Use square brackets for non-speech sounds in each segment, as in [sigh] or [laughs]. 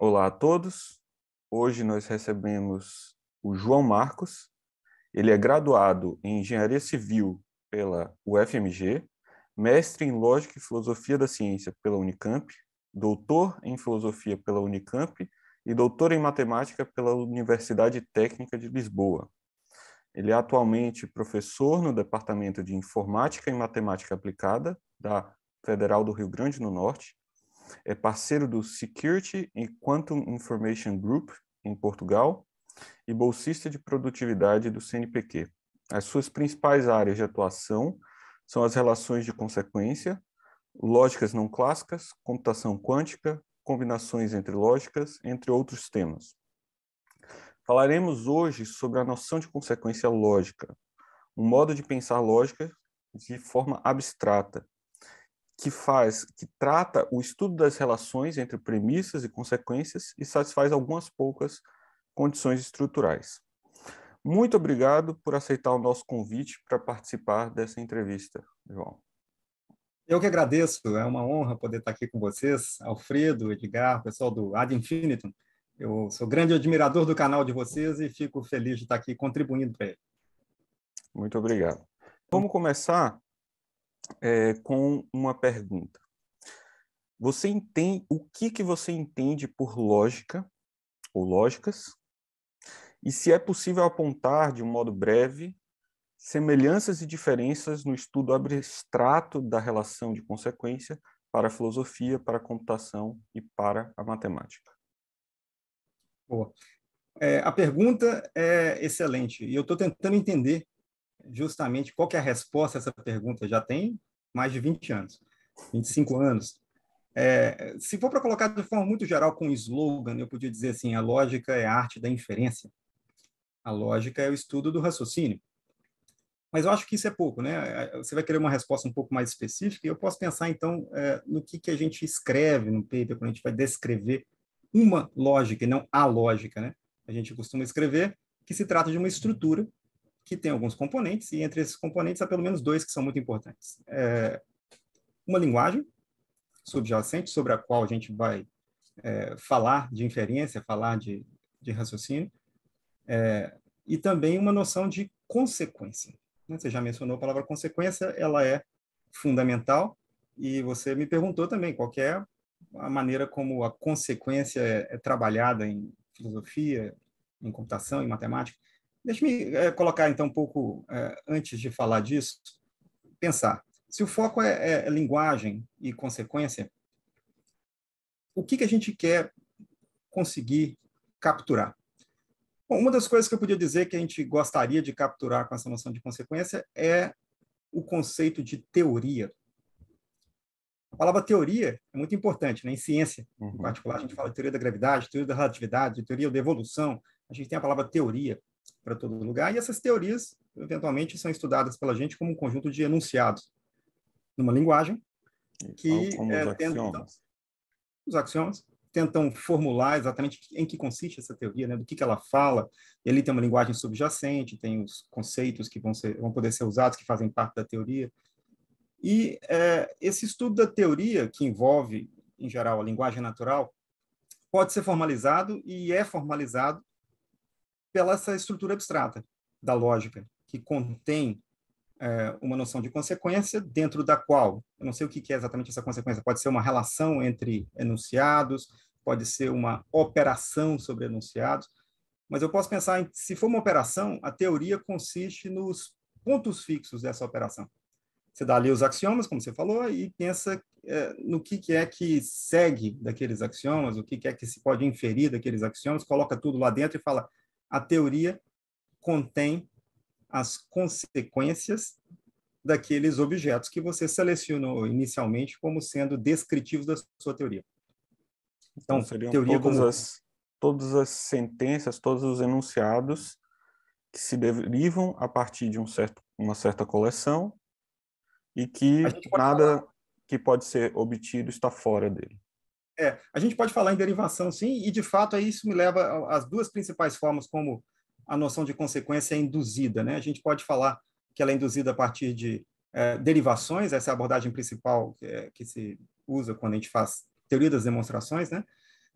Olá a todos. Hoje nós recebemos o João Marcos. Ele é graduado em Engenharia Civil pela UFMG, mestre em Lógica e Filosofia da Ciência pela Unicamp, doutor em Filosofia pela Unicamp e doutor em Matemática pela Universidade Técnica de Lisboa. Ele é atualmente professor no Departamento de Informática e Matemática Aplicada da Federal do Rio Grande do Norte é parceiro do Security e Quantum Information Group, em Portugal, e bolsista de produtividade do CNPq. As suas principais áreas de atuação são as relações de consequência, lógicas não clássicas, computação quântica, combinações entre lógicas, entre outros temas. Falaremos hoje sobre a noção de consequência lógica, um modo de pensar lógica de forma abstrata, que faz, que trata o estudo das relações entre premissas e consequências e satisfaz algumas poucas condições estruturais. Muito obrigado por aceitar o nosso convite para participar dessa entrevista, João. Eu que agradeço, é uma honra poder estar aqui com vocês, Alfredo, Edgar, pessoal do Ad Infinitum. Eu sou grande admirador do canal de vocês e fico feliz de estar aqui contribuindo para ele. Muito obrigado. Vamos começar é, com uma pergunta. Você entende o que, que você entende por lógica ou lógicas? E se é possível apontar de um modo breve semelhanças e diferenças no estudo abstrato da relação de consequência para a filosofia, para a computação e para a matemática? Boa. É, a pergunta é excelente e eu estou tentando entender justamente qual é a resposta a essa pergunta. Já tem mais de 20 anos, 25 anos. É, se for para colocar de forma muito geral com um slogan, eu podia dizer assim: a lógica é a arte da inferência. A lógica é o estudo do raciocínio. Mas eu acho que isso é pouco, né? É, é, você vai querer uma resposta um pouco mais específica e eu posso pensar, então, é, no que, que a gente escreve no paper, quando a gente vai descrever uma lógica e não a lógica, né? A gente costuma escrever que se trata de uma estrutura que tem alguns componentes, e entre esses componentes há pelo menos dois que são muito importantes. É, uma linguagem subjacente, sobre a qual a gente vai é, falar de inferência, falar de, de raciocínio, é, e também uma noção de consequência. Né? Você já mencionou a palavra consequência, ela é fundamental, e você me perguntou também qual é a maneira como a consequência é, é trabalhada em filosofia, em computação, em matemática. Deixe-me é, eh, colocar, então, um pouco, é, antes de falar disso, pensar. Se o foco é, é, é linguagem e consequência, o que, que a gente quer conseguir capturar? Bom, uma das coisas que eu podia dizer que a gente gostaria de capturar com essa noção de consequência é o conceito de teoria. A palavra teoria é muito importante, né? em ciência, uhum. em particular, a gente fala de teoria da gravidade, teoria da relatividade, teoria da evolução, a gente tem a palavra teoria para todo lugar, e essas teorias, eventualmente, são estudadas pela gente como um conjunto de enunciados, numa linguagem que como é, os axiomas. Então, os axiomas tentam formular exatamente em que consiste essa teoria, né, do que, que ela fala. ele tem uma linguagem subjacente, tem os conceitos que vão, ser, vão poder ser usados, que fazem parte da teoria. E é, esse estudo da teoria, que envolve, em geral, a linguagem natural, pode ser formalizado e é formalizado pela essa estrutura abstrata da lógica, que contém é, uma noção de consequência, dentro da qual, eu não sei o que é exatamente essa consequência, pode ser uma relação entre enunciados, pode ser uma operação sobre enunciados, mas eu posso pensar em, se for uma operação, a teoria consiste nos pontos fixos dessa operação. Você dá ali os axiomas, como você falou, e pensa é, no que, que, é que segue daqueles axiomas, o que, que, é que se pode inferir daqueles axiomas, coloca tudo lá dentro e fala, a teoria contém as consequências daqueles objetos que você selecionou inicialmente como sendo descritivos da sua teoria. Então, então teoria todas como... as todas as sentenças, todos os enunciados que se derivam a partir de um certo, uma certa coleção e que nada falar. que pode ser obtido está fora dele. É, a gente pode falar em derivação, sim, e de fato é isso me leva às duas principais formas como a noção de consequência é induzida. Né? A gente pode falar que ela é induzida a partir de é, derivações, essa é a abordagem principal que, é, que, se usa quando a gente faz teoria das demonstrações, né?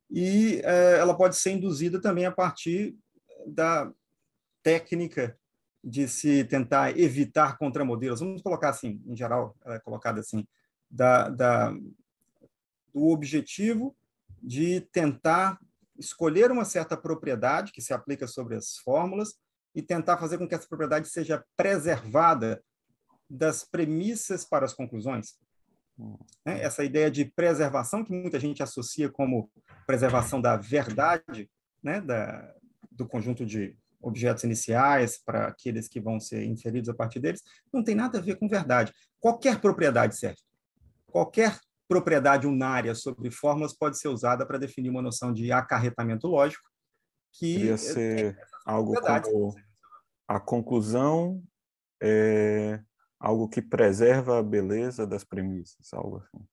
e é, ela pode ser induzida também a partir da técnica de se tentar evitar contramodelos, vamos colocar assim, em geral, ela é colocada assim, da, da do objetivo de tentar escolher uma certa propriedade que se aplica sobre as fórmulas e tentar fazer com que essa propriedade seja preservada das premissas para as conclusões. Hum. Né? Essa ideia de preservação, que muita gente associa como preservação da verdade, né, da, do conjunto de objetos iniciais para aqueles que vão ser inferidos a partir deles, não tem nada a ver com verdade. Qualquer propriedade serve. Qualquer propriedade unária sobre formas pode ser usada para definir uma noção de acarretamento lógico, que é ser é algo como a conclusão é algo que preserva a beleza das premissas, algo assim.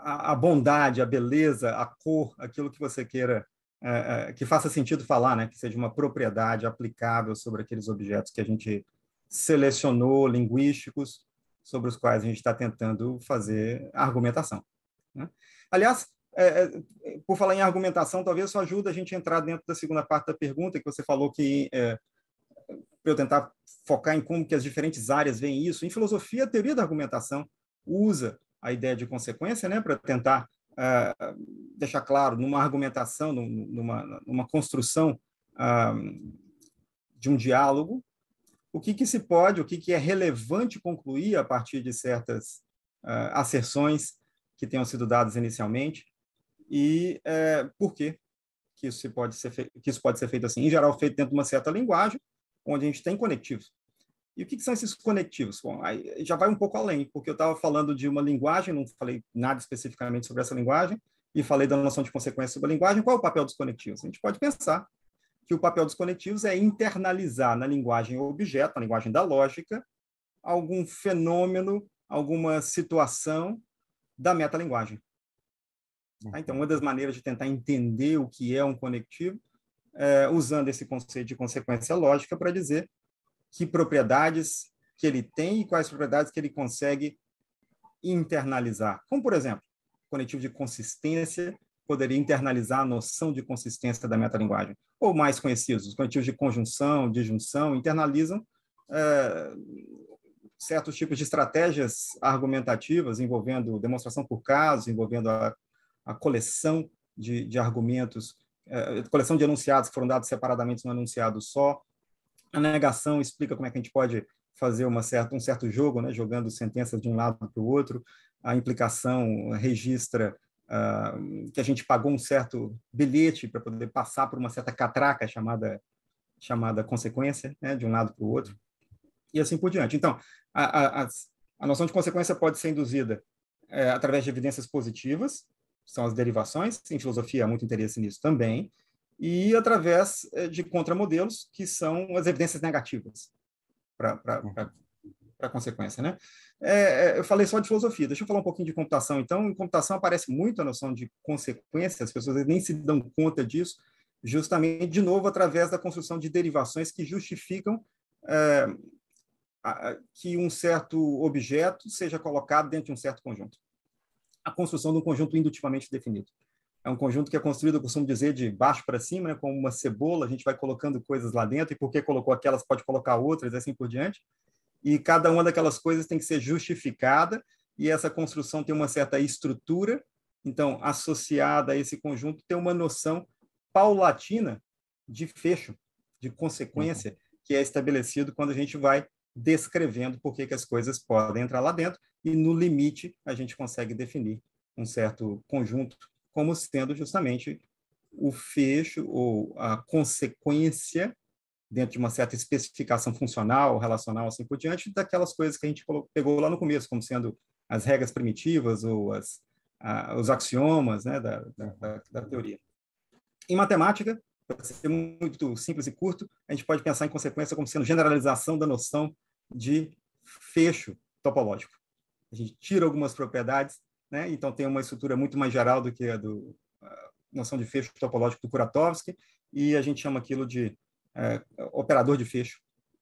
A, a bondade, a beleza, a cor, aquilo que você queira é, é, que faça sentido falar, né? Que seja uma propriedade aplicável sobre aqueles objetos que a gente selecionou, linguísticos, sobre os quais a gente está tentando fazer argumentação. Né? Aliás, é, é, por falar em argumentação, talvez isso ajude a gente a entrar dentro da segunda parte da pergunta, que você falou que, é, para eu tentar focar em como que as diferentes áreas veem isso, em filosofia, a teoria da argumentação usa a ideia de consequência né, para tentar uh, deixar claro numa argumentação, numa, numa construção uh, de um diálogo, o que, que se pode, o que, que é relevante concluir a partir de certas uh, asserções que tenham sido dadas inicialmente e uh, por que isso, se pode ser que isso pode ser feito assim. Em geral, feito dentro de uma certa linguagem, onde a gente tem conectivos. E o que, que são esses conectivos? Bom, já vai um pouco além, porque eu estava falando de uma linguagem, não falei nada especificamente sobre essa linguagem, e falei da noção de consequência sobre a linguagem. Qual é o papel dos conectivos? A gente pode pensar que o papel dos conectivos é internalizar na linguagem objeto, na linguagem da lógica, algum fenômeno, alguma situação da metalinguagem. Tá? Então, uhum. Então, uma das maneiras de tentar entender o que é um conectivo é usando esse conceito de consequência lógica para dizer que propriedades que ele tem e quais propriedades que ele consegue internalizar. Como, por exemplo, conectivo de consistência poderia internalizar a noção de consistência da metalinguagem. Ou mais conhecidos, os quantios de conjunção, disjunção, internalizam é, certos tipos de estratégias argumentativas envolvendo demonstração por caso, envolvendo a, a coleção de, de argumentos, é, coleção de enunciados que foram dados separadamente num enunciado só. A negação explica como é que a gente pode fazer uma certa, um certo jogo, né, jogando sentenças de um lado para o outro. A implicação registra uh, que a gente pagou um certo bilhete para poder passar por uma certa catraca chamada chamada consequência, né, de um lado para o outro, e assim por diante. Então, a, a, a noção de consequência pode ser induzida é, através de evidências positivas, são as derivações, em filosofia há muito interesse nisso também, e através é, de contramodelos, que são as evidências negativas, para para consequência, né? É, é, eu falei só de filosofia, deixa eu falar um pouquinho de computação, então. Em computação aparece muito a noção de consequência, as pessoas nem se dão conta disso, justamente, de novo, através da construção de derivações que justificam é, a, que um certo objeto seja colocado dentro de um certo conjunto. A construção de um conjunto indutivamente definido. É um conjunto que é construído, eu costumo dizer, de baixo para cima, né, como uma cebola, a gente vai colocando coisas lá dentro, e porque colocou aquelas, pode colocar outras, assim por diante e cada uma daquelas coisas tem que ser justificada, e essa construção tem uma certa estrutura, então, associada a esse conjunto, tem uma noção paulatina de fecho, de consequência, uhum. que é estabelecido quando a gente vai descrevendo por que, que as coisas podem entrar lá dentro, e no limite a gente consegue definir um certo conjunto como sendo justamente o fecho ou a consequência dentro de uma certa especificação funcional, relacional, assim por diante, daquelas coisas que a gente pegou lá no começo, como sendo as regras primitivas ou as, a, os axiomas né, da, da, da teoria. Em matemática, para ser muito simples e curto, a gente pode pensar em consequência como sendo generalização da noção de fecho topológico. A gente tira algumas propriedades, né? então tem uma estrutura muito mais geral do que a do a noção de fecho topológico do Kuratowski, e a gente chama aquilo de é, operador de fecho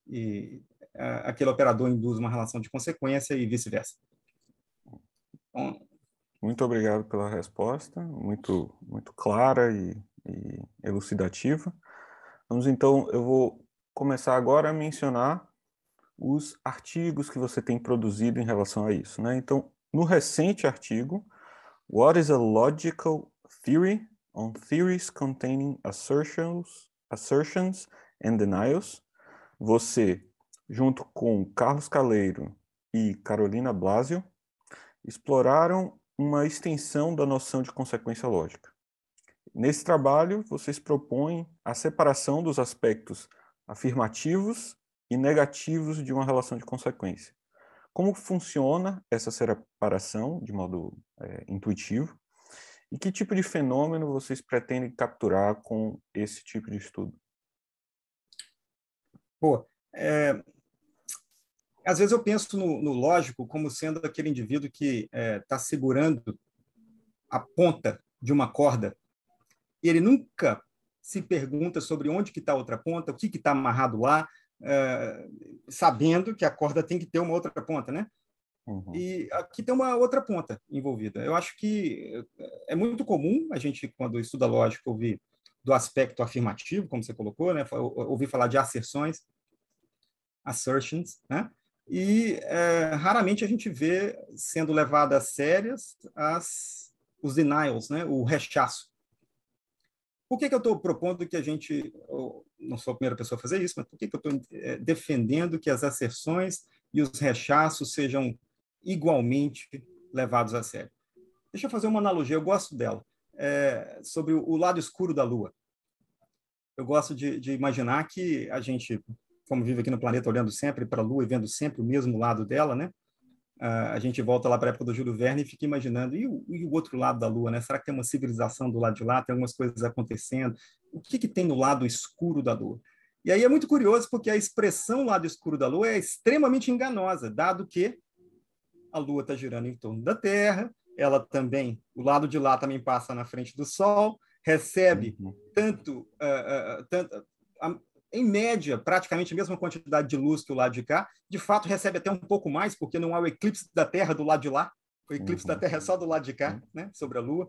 e é, aquele operador induz uma relação de consequência e vice-versa. Então, muito obrigado pela resposta, muito muito clara e, e elucidativa. Vamos então, eu vou começar agora a mencionar os artigos que você tem produzido em relação a isso, né? Então, no recente artigo, What is a logical theory on theories containing assertions, assertions and Denials. você, junto com Carlos Caleiro e Carolina Blasio, exploraram uma extensão da noção de consequência lógica. Nesse trabalho, vocês propõem a separação dos aspectos afirmativos e negativos de uma relação de consequência. Como funciona essa separação de modo é, intuitivo? E que tipo de fenômeno vocês pretendem capturar com esse tipo de estudo? Pô, é, às vezes eu penso no, no, lógico como sendo aquele indivíduo que está é, tá segurando a ponta de uma corda e ele nunca se pergunta sobre onde que está a outra ponta, o que está amarrado lá, é, sabendo que a corda tem que ter uma outra ponta, né? Uhum. E aqui tem uma outra ponta envolvida. Eu acho que é muito comum a gente, quando estuda lógica, ouvir do aspecto afirmativo, como você colocou, né? ouvi falar de asserções, assertions, né? e é, raramente a gente vê sendo levadas sérias as, os denials, né? o rechaço. Por que, que eu estou propondo que a gente, não sou a primeira pessoa a fazer isso, mas por que, que eu estou é, defendendo que as asserções e os rechaços sejam igualmente levados a sério? Deixa eu fazer uma analogia, eu gosto dela é, sobre o lado escuro da Lua. Eu gosto de, de imaginar que a gente, como vive aqui no planeta, olhando sempre para a Lua e vendo sempre o mesmo lado dela, né? Ah, a gente volta lá para a época do Júlio Verne e fica imaginando, e o, e o, outro lado da Lua, né? Será que tem uma civilização do lado de lá? Tem algumas coisas acontecendo? O que, que tem no lado escuro da Lua? E aí é muito curioso, porque a expressão lado escuro da Lua é extremamente enganosa, dado que a Lua está girando em torno da Terra, ela também, o lado de lá também passa na frente do Sol, recebe uhum. tanto, uh, uh, tanto a, em média, praticamente a mesma quantidade de luz que o lado de cá. De fato, recebe até um pouco mais, porque não há o eclipse da Terra do lado de lá. O eclipse uhum. da Terra é só do lado de cá, uhum. né, sobre a Lua.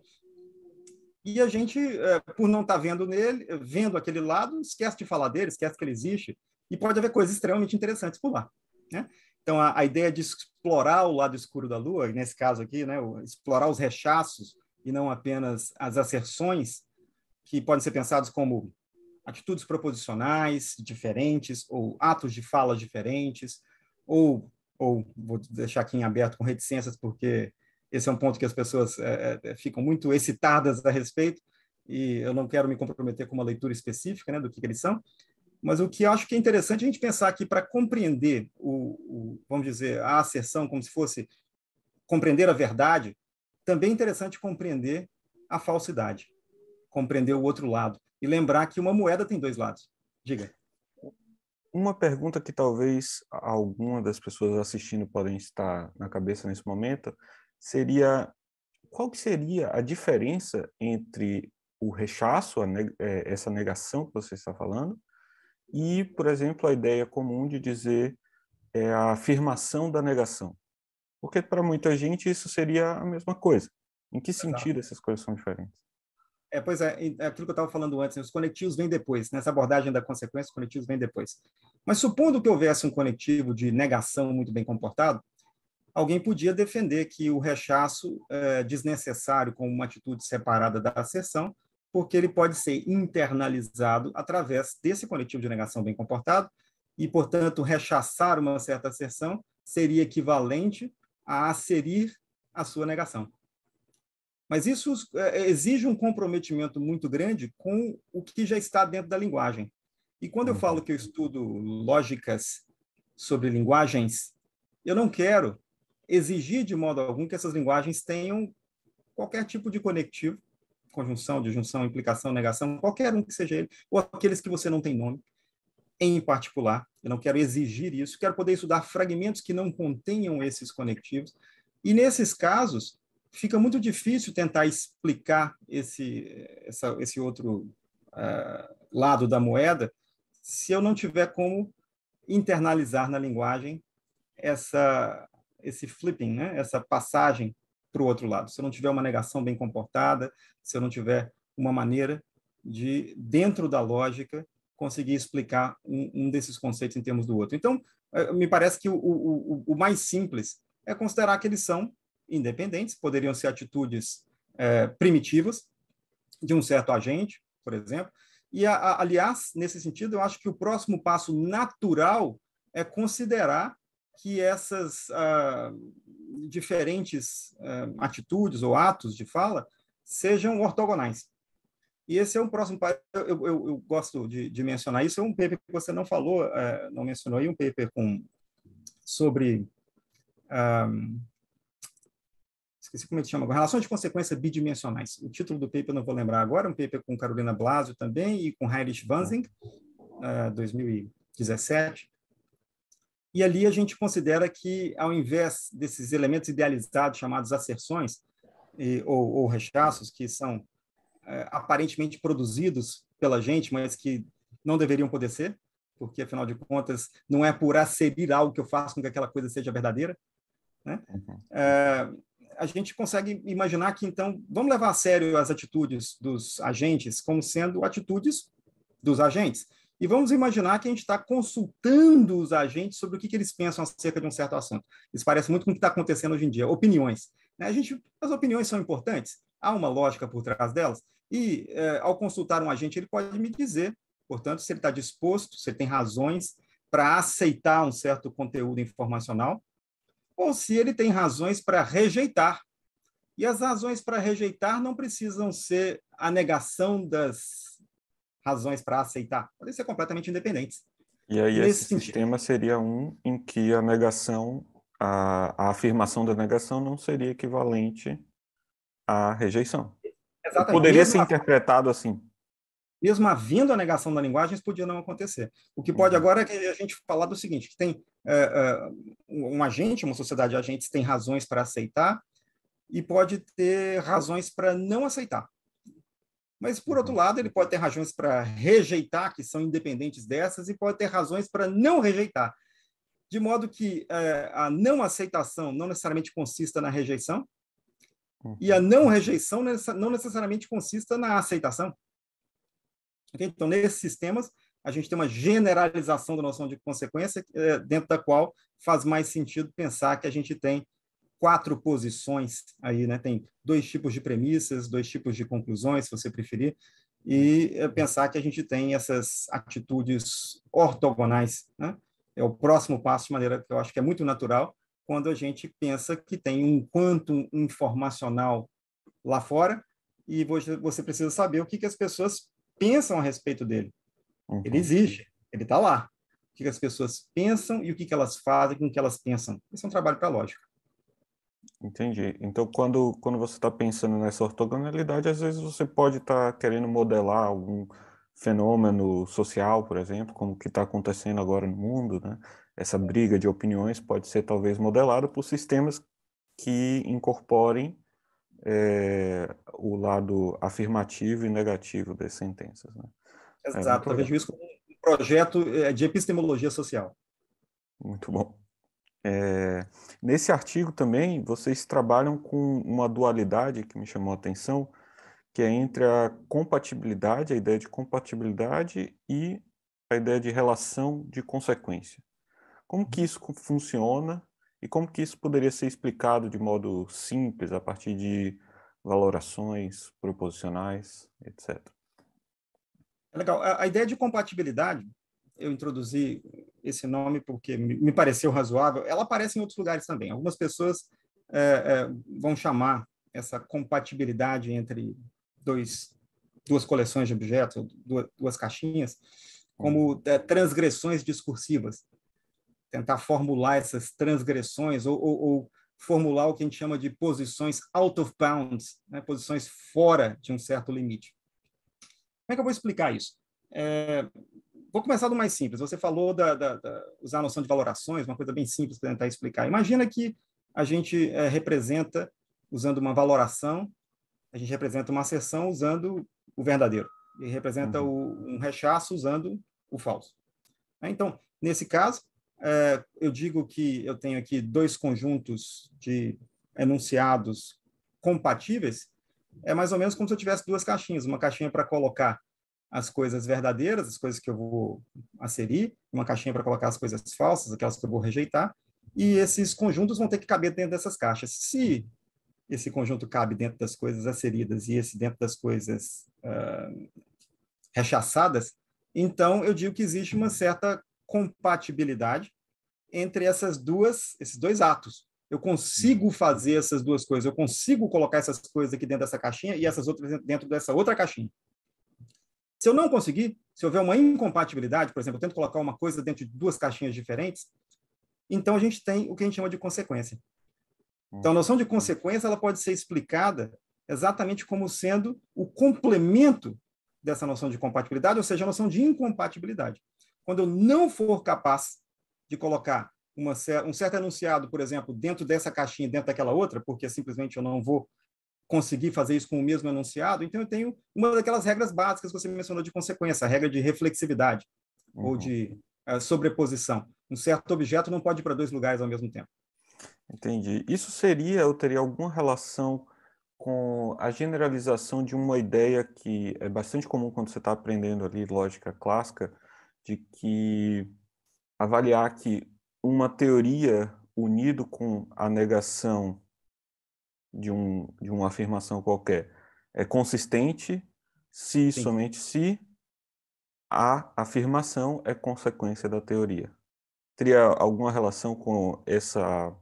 E a gente, eh, por não estar tá vendo nele, vendo aquele lado, esquece de falar dele, esquece que ele existe. E pode haver coisas extremamente interessantes por lá. Né? Então, a, a, ideia de explorar o lado escuro da Lua, nesse caso aqui, né, explorar os rechaços e não apenas as asserções, que podem ser pensados como atitudes proposicionais diferentes, ou atos de fala diferentes, ou, ou vou deixar aqui em aberto com reticências, porque esse é um ponto que as pessoas é, é ficam muito excitadas a respeito, e eu não quero me comprometer com uma leitura específica né, do que, que eles são, mas o que acho que é interessante a gente pensar aqui para compreender o, o, vamos dizer, a asserção como se fosse compreender a verdade, também é interessante compreender a falsidade, compreender o outro lado e lembrar que uma moeda tem dois lados. Diga. Uma pergunta que talvez alguma das pessoas assistindo podem estar na cabeça nesse momento seria qual que seria a diferença entre o rechaço, neg eh, essa negação que você está falando, e, por exemplo, a ideia comum de dizer é, a afirmação da negação. Porque para muita gente isso seria a mesma coisa. Em que sentido essas coisas são diferentes? É, pois é, é aquilo que eu estava falando antes, né? os conectivos vêm depois, nessa né, abordagem da consequência, os conectivos vêm depois. Mas supondo que houvesse um conectivo de negação muito bem comportado, alguém podia defender que o rechaço é, desnecessário, com uma atitude separada da acessão, porque ele pode ser internalizado através desse coletivo de negação bem comportado, e, portanto, rechaçar uma certa asserção seria equivalente a asserir a sua negação. Mas isso é, é, exige um comprometimento muito grande com o que já está dentro da linguagem. E quando eu uhum. falo que eu estudo lógicas sobre linguagens, eu não quero exigir de modo algum que essas linguagens tenham qualquer tipo de conectivo conjunção, disjunção, implicação, negação, qualquer um que seja ele, ou aqueles que você não tem nome em particular. Eu não quero exigir isso, quero poder estudar fragmentos que não contenham esses conectivos. E nesses casos, fica muito difícil tentar explicar esse, essa, esse outro uh, lado da moeda se eu não tiver como internalizar na linguagem essa, esse flipping, né? essa passagem para o outro lado. Se eu não tiver uma negação bem comportada, se eu não tiver uma maneira de, dentro da lógica, conseguir explicar um, um desses conceitos em termos do outro. Então, eh, me parece que o, o, o mais simples é considerar que eles são independentes, poderiam ser atitudes é, primitivas de um certo agente, por exemplo. E, a, a, aliás, nesse sentido, eu acho que o próximo passo natural é considerar que essas ah, diferentes ah, atitudes ou atos de fala sejam ortogonais. E esse é um próximo eu, eu, eu gosto de, de, mencionar isso. É um paper que você não falou, ah, não mencionou aí, um paper com, sobre. esqueci como é que chama relação Relações de consequência bidimensionais. O título do paper eu não vou lembrar agora. Um paper com Carolina Blasio também e com Heinrich Wanzing, 2017 e ali a gente considera que, ao invés desses elementos idealizados chamados asserções e, ou, ou, rechaços, que são é, aparentemente produzidos pela gente, mas que não deveriam poder ser, porque, afinal de contas, não é por asserir algo que eu faço com que aquela coisa seja verdadeira. Né? Uhum. É, a gente consegue imaginar que, então, vamos levar a sério as atitudes dos agentes como sendo atitudes dos agentes. E vamos imaginar que a gente está consultando os agentes sobre o que, que, eles pensam acerca de um certo assunto. Isso parece muito com o que está acontecendo hoje em dia. Opiniões. Né? A gente, as opiniões são importantes, há uma lógica por trás delas, e é, ao consultar um agente, ele pode me dizer, portanto, se ele está disposto, se ele tem razões para aceitar um certo conteúdo informacional, ou se ele tem razões para rejeitar. E as razões para rejeitar não precisam ser a negação das razões para aceitar, podem ser completamente independentes. E aí Nesse esse sentido. sistema seria um em que a negação, a, a afirmação da negação não seria equivalente à rejeição. Exatamente. Poderia mesmo ser interpretado assim. Mesmo havendo a negação da linguagem, isso podia não acontecer. O que pode uhum. agora é que a gente falar do seguinte, que tem é, é, um agente, uma sociedade de agentes tem razões para aceitar e pode ter razões para não aceitar. Mas, por outro uhum. lado, ele pode ter razões para rejeitar, que são independentes dessas, e pode ter razões para não rejeitar. De modo que é, a não aceitação não necessariamente consista na rejeição, uhum. e a uhum. não rejeição não necessariamente consista na aceitação. Okay? Então, nesses sistemas, a gente tem uma generalização da noção de consequência, é, dentro da qual faz mais sentido pensar que a gente tem quatro posições aí, né? Tem dois tipos de premissas, dois tipos de conclusões, se você preferir, e é pensar que a gente tem essas atitudes ortogonais, né? É o próximo passo de maneira que eu acho que é muito natural quando a gente pensa que tem um quantum informacional lá fora e você precisa saber o que, que as pessoas pensam a respeito dele. Uhum. Ele existe, ele está lá. O que, que as pessoas pensam e o que, que elas fazem com o que elas pensam. Isso é um trabalho para lógica. Entendi. Então, quando, quando você está pensando nessa ortogonalidade, às vezes você pode estar tá querendo modelar algum fenômeno social, por exemplo, como que está acontecendo agora no mundo, né? Essa briga de opiniões pode ser talvez modelada por sistemas que incorporem é, o lado afirmativo e negativo das sentenças. Né? É Exato, é eu vejo isso como um projeto eh, de epistemologia social. Muito bom. É, nesse artigo também, vocês trabalham com uma dualidade que me chamou a atenção, que é entre a compatibilidade, a ideia de compatibilidade e a ideia de relação de consequência. Como que isso funciona e como que isso poderia ser explicado de modo simples, a partir de valorações proposicionais, etc. É legal. A, a ideia de compatibilidade, eu introduzi esse nome porque me pareceu razoável. Ela aparece em outros lugares também. Algumas pessoas é, é, vão chamar essa compatibilidade entre dois, duas coleções de objetos, duas, duas caixinhas, como é, transgressões discursivas. Tentar formular essas transgressões ou, ou, ou, formular o que a gente chama de posições out of bounds, né? posições fora de um certo limite. Como é que eu vou explicar isso? É, Vou começar do mais simples. Você falou da, da, da usar a noção de valorações, uma coisa bem simples para tentar explicar. Imagina que a gente é, representa usando uma valoração, a gente representa uma seção usando o verdadeiro e representa uhum. o, um rechaço usando o falso. Né? Então, nesse caso, é, eu digo que eu tenho aqui dois conjuntos de enunciados compatíveis. É mais ou menos como se eu tivesse duas caixinhas, uma caixinha para colocar as coisas verdadeiras, as coisas que eu vou aserir, uma caixinha para colocar as coisas falsas, aquelas que eu vou rejeitar, e esses conjuntos vão ter que caber dentro dessas caixas. Se esse conjunto cabe dentro das coisas aceridas e esse dentro das coisas uh, rechaçadas, então eu digo que existe uma certa compatibilidade entre essas duas, esses dois atos. Eu consigo uhum. fazer essas duas coisas, eu consigo colocar essas coisas aqui dentro dessa caixinha e essas outras dentro dessa outra caixinha. Se eu não conseguir, se houver uma incompatibilidade, por exemplo, eu tento colocar uma coisa dentro de duas caixinhas diferentes, então a gente tem o que a gente chama de consequência. Hum. Então, a noção de consequência ela pode ser explicada exatamente como sendo o complemento dessa noção de compatibilidade, ou seja, a noção de incompatibilidade. Quando eu não for capaz de colocar uma, um certo enunciado, por exemplo, dentro dessa caixinha, dentro daquela outra, porque simplesmente eu não vou conseguir fazer isso com o mesmo enunciado, então eu tenho uma daquelas regras básicas que você mencionou de consequência, a regra de reflexividade uhum. ou de uh, sobreposição. Um certo objeto não pode ir para dois lugares ao mesmo tempo. Entendi. Isso seria ou teria alguma relação com a generalização de uma ideia que é bastante comum quando você está aprendendo ali lógica clássica, de que avaliar que uma teoria unido com a negação de, um, de uma afirmação qualquer é consistente se Sim. somente se a afirmação é consequência da teoria. Teria alguma relação com essa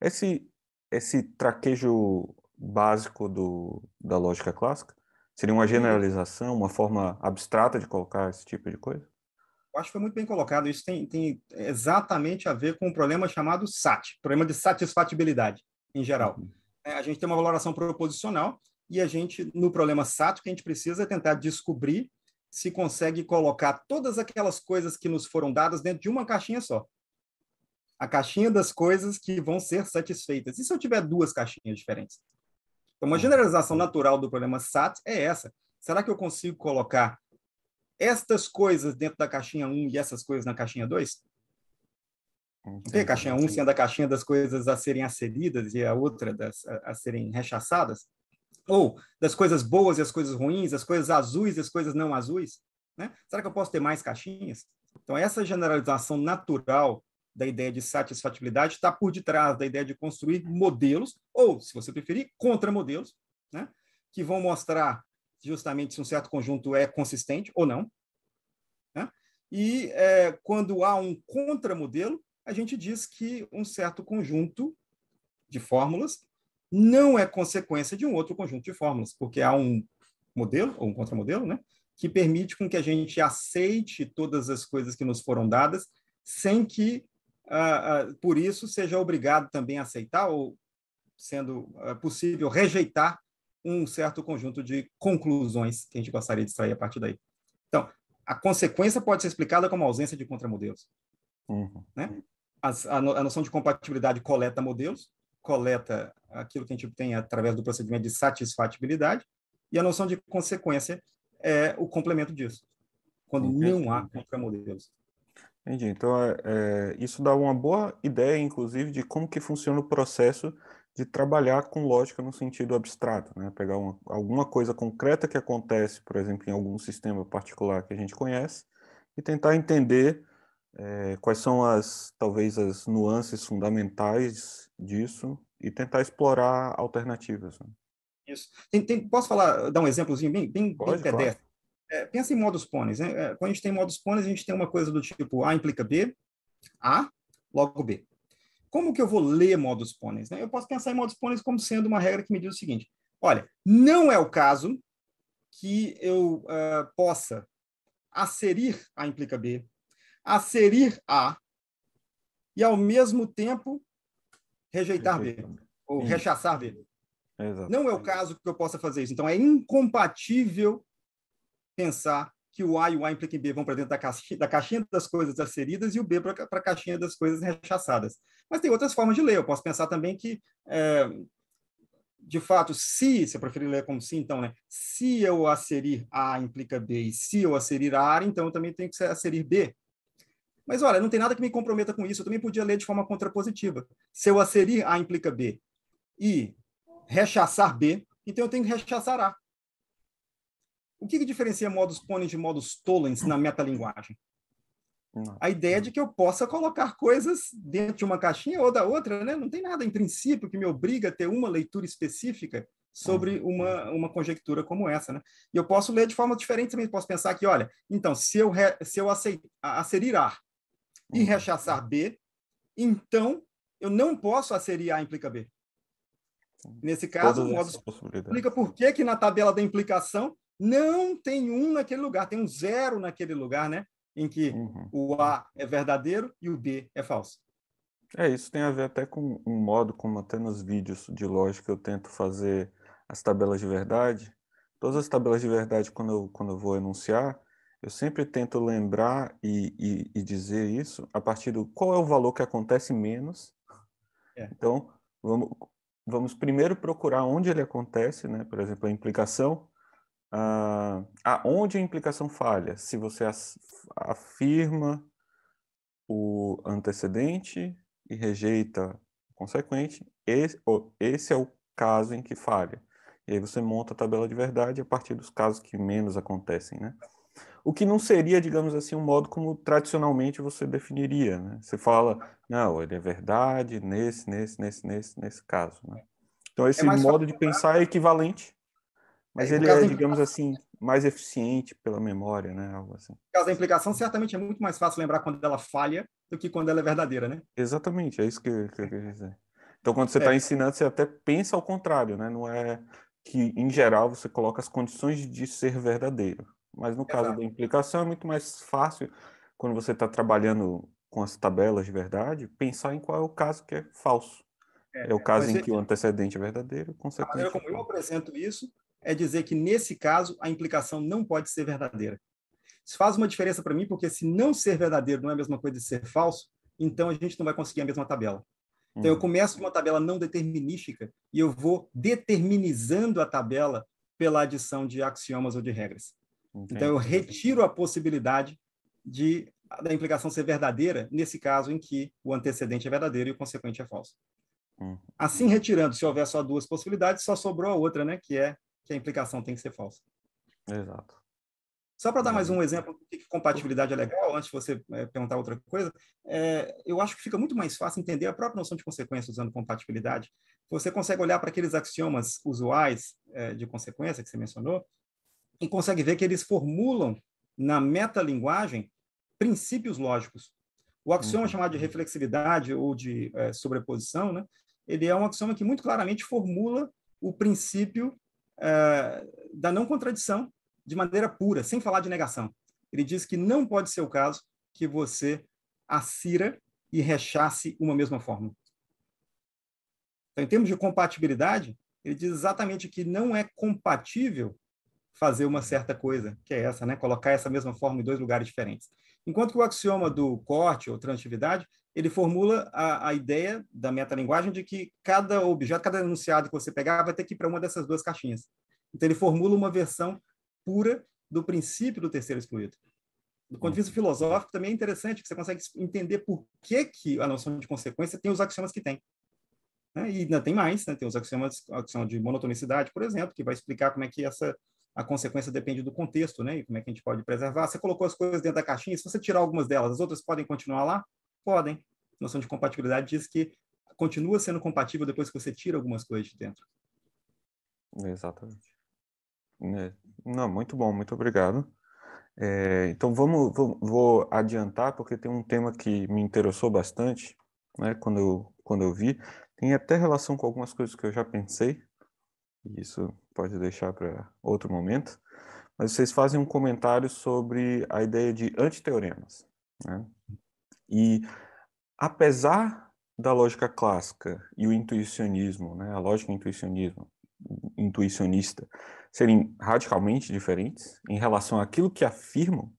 esse esse traquejo básico do, da lógica clássica? Seria uma hum. generalização, uma forma abstrata de colocar esse tipo de coisa? acho que foi muito bem colocado. Isso tem, tem, exatamente a ver com um problema chamado SAT, problema de satisfatibilidade em geral. Uhum. É, a gente tem uma valoração proposicional e a gente, no problema SATO, que a gente precisa é tentar descobrir se consegue colocar todas aquelas coisas que nos foram dadas dentro de uma caixinha só. A caixinha das coisas que vão ser satisfeitas. E se eu tiver duas caixinhas diferentes? Então, uma hum. generalização natural do problema SAT é essa. Será que eu consigo colocar estas coisas dentro da caixinha 1 e essas coisas na caixinha 2? tem a caixinha 1 sendo a caixinha das coisas a serem acedidas e a outra das, a, a serem rechaçadas? Ou das coisas boas e as coisas ruins, as coisas azuis e as coisas não azuis? Né? Será que eu posso ter mais caixinhas? Então, essa generalização natural da ideia de satisfatibilidade está por detrás da ideia de construir modelos, ou, se você preferir, contra-modelos, né? que vão mostrar justamente se um certo conjunto é consistente ou não. Né? E é, quando há um contramodelo, a gente diz que um certo conjunto de fórmulas não é consequência de um outro conjunto de fórmulas, porque há um modelo, ou um contramodelo, né, que permite com que a gente aceite todas as coisas que nos foram dadas, sem que, uh, uh, por isso, seja obrigado também a aceitar, ou sendo uh, possível rejeitar um certo conjunto de conclusões que a gente gostaria de extrair a partir daí. Então, a consequência pode ser explicada como ausência de contramodelos. Uhum. Né? as, a, no, a noção de compatibilidade coleta modelos, coleta aquilo que a gente tem através do procedimento de satisfatibilidade, e a noção de consequência é o complemento disso, quando Entendi. não há contramodelos. Entendi. Então, é, é, isso dá uma boa ideia, inclusive, de como que funciona o processo de trabalhar com lógica no sentido abstrato, né? Pegar uma, alguma coisa concreta que acontece, por exemplo, em algum sistema particular que a gente conhece, e tentar entender é, quais são as talvez as nuances fundamentais disso e tentar explorar alternativas. Né? Isso. Tem, tem, posso falar, dar um exemplozinho bem, bem, Pode, bem claro. é, pensa em modos pôneis. Né? É, quando a gente tem modos pôneis, a gente tem uma coisa do tipo A implica B, A, logo B. Como que eu vou ler modos pôneis? Né? Eu posso pensar em modos pôneis como sendo uma regra que me diz o seguinte: olha, não é o caso que eu uh, possa asserir A implica B, aserir A e, ao mesmo tempo, rejeitar B ou Sim. rechaçar B. Exato. Não é o caso que eu possa fazer isso. Então, é incompatível pensar que o A e o A implica B vão para dentro da caixinha, da caixinha das coisas aceridas e o B para a caixinha das coisas rechaçadas. Mas tem outras formas de ler. Eu posso pensar também que, é, de fato, se, se eu preferir ler como se, então, né? Se eu aserir A implica B e se eu aserir A, então eu também tenho que aserir B. Mas olha, não tem nada que me comprometa com isso. Eu também podia ler de forma contrapositiva. Se eu aferir A implica B e rechaçar B, então eu tenho que rechaçar A. O que, que diferencia modus ponens de modus tollens na metalinguagem? A ideia de que eu possa colocar coisas dentro de uma caixinha ou da outra, né? Não tem nada, em princípio, que me obriga a ter uma leitura específica sobre uhum. uma, uma conjectura como essa, né? E eu posso ler de forma diferente também, posso pensar que, olha, então, se eu, re, se eu aceitar, A e rechaçar B, então eu não posso asserir A implica B. Nesse caso, o modo explica por que, que na tabela da implicação não tem um naquele lugar, tem um zero naquele lugar, né? Em que uhum. o A é verdadeiro e o B é falso. É, isso tem a ver até com um modo como até nos vídeos de lógica eu tento fazer as tabelas de verdade. Todas as tabelas de verdade, quando eu, quando eu vou enunciar, eu sempre tento lembrar e, e, e, dizer isso a partir do qual é o valor que acontece menos. É. Então, vamos, vamos primeiro procurar onde ele acontece, né? por exemplo, a implicação. Ah, aonde a implicação falha? Se você afirma o antecedente e rejeita o consequente, esse, esse é o caso em que falha. E aí você monta a tabela de verdade a partir dos casos que menos acontecem, né? O que não seria, digamos assim, um modo como tradicionalmente você definiria, né? Você fala, não, ele é verdade nesse, nesse, nesse, nesse, nesse caso, né? Então é esse é modo de né? pensar é equivalente, mas é, ele é, digamos assim, mais eficiente pela memória, né? Algo assim. No caso da implicação, certamente é muito mais fácil lembrar quando ela falha do que quando ela é verdadeira, né? Exatamente, é isso que, que eu queria dizer. Então, quando você está é. Tá ensinando, você até pensa ao contrário, né? Não é que, em geral, você coloca as condições de ser verdadeiro. Mas no caso Exato. da implicação é muito mais fácil, quando você está trabalhando com as tabelas de verdade, pensar em qual é o caso que é falso. É, é o é, caso em é. que o antecedente é verdadeiro, consequentemente. A maneira como eu apresento isso é dizer que, nesse caso, a implicação não pode ser verdadeira. Isso faz uma diferença para mim, porque se não ser verdadeiro não é a mesma coisa de ser falso, então a gente não vai conseguir a mesma tabela. Então, eu uhum. começo com uma tabela não determinística e eu vou determinizando a tabela pela adição de axiomas ou de regras. Entendi. Então, eu retiro a possibilidade de da implicação ser verdadeira nesse caso em que o antecedente é verdadeiro e o consequente é falso. Hum. Assim, retirando, se houver só duas possibilidades, só sobrou a outra, né, que é que a implicação tem que ser falsa. Exato. Só para dar mais um exemplo de que compatibilidade é legal, antes de você é, perguntar outra coisa, é, eu acho que fica muito mais fácil entender a própria noção de consequência usando compatibilidade. Você consegue olhar para aqueles axiomas usuais é, de consequência que você mencionou e consegue ver que eles formulam na metalinguagem princípios lógicos. O axioma uhum. chamado de reflexividade ou de é, sobreposição, né, ele é um axioma que muito claramente formula o princípio é, da não contradição de maneira pura, sem falar de negação. Ele diz que não pode ser o caso que você assira e rechace uma mesma forma. Então, em termos de compatibilidade, ele diz exatamente que não é compatível fazer uma certa coisa, que é essa, né? colocar essa mesma forma em dois lugares diferentes. Enquanto que o axioma do corte ou transitividade, ele formula a, a ideia da metalinguagem de que cada objeto, cada enunciado que você pegar vai ter que ir para uma dessas duas caixinhas. Então, ele formula uma versão pura do princípio do terceiro excluído. Do ponto de vista filosófico, também é interessante que você consegue entender por que, que a noção de consequência tem os axiomas que tem. Né? E ainda tem mais, né? tem os axiomas, axioma de monotonicidade, por exemplo, que vai explicar como é que essa a consequência depende do contexto, né? E como é que a gente pode preservar. Você colocou as coisas dentro da caixinha, se você tirar algumas delas, as outras podem continuar lá? Podem. A noção de compatibilidade diz que continua sendo compatível depois que você tira algumas coisas de dentro. Exatamente. É. Não, muito bom, muito obrigado. É, então vamos, vou adiantar porque tem um tema que me interessou bastante, né? Quando eu, quando eu vi, tem até relação com algumas coisas que eu já pensei. Isso pode deixar para outro momento, mas vocês fazem um comentário sobre a ideia de antiteoremas. Né? E apesar da lógica clássica e o intuicionismo, né, a lógica intuicionismo, intuicionista, serem radicalmente diferentes em relação àquilo que afirmam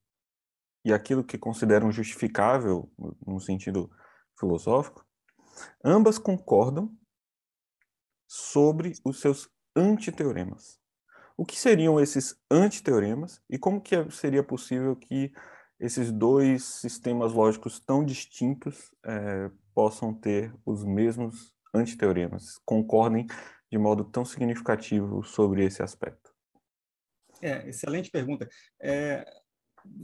e aquilo que consideram justificável no sentido filosófico, ambas concordam sobre os seus antiteoremas. O que seriam esses antiteoremas e como que é, seria possível que esses dois sistemas lógicos tão distintos é, possam ter os mesmos antiteoremas, concordem de modo tão significativo sobre esse aspecto? É, excelente pergunta. É,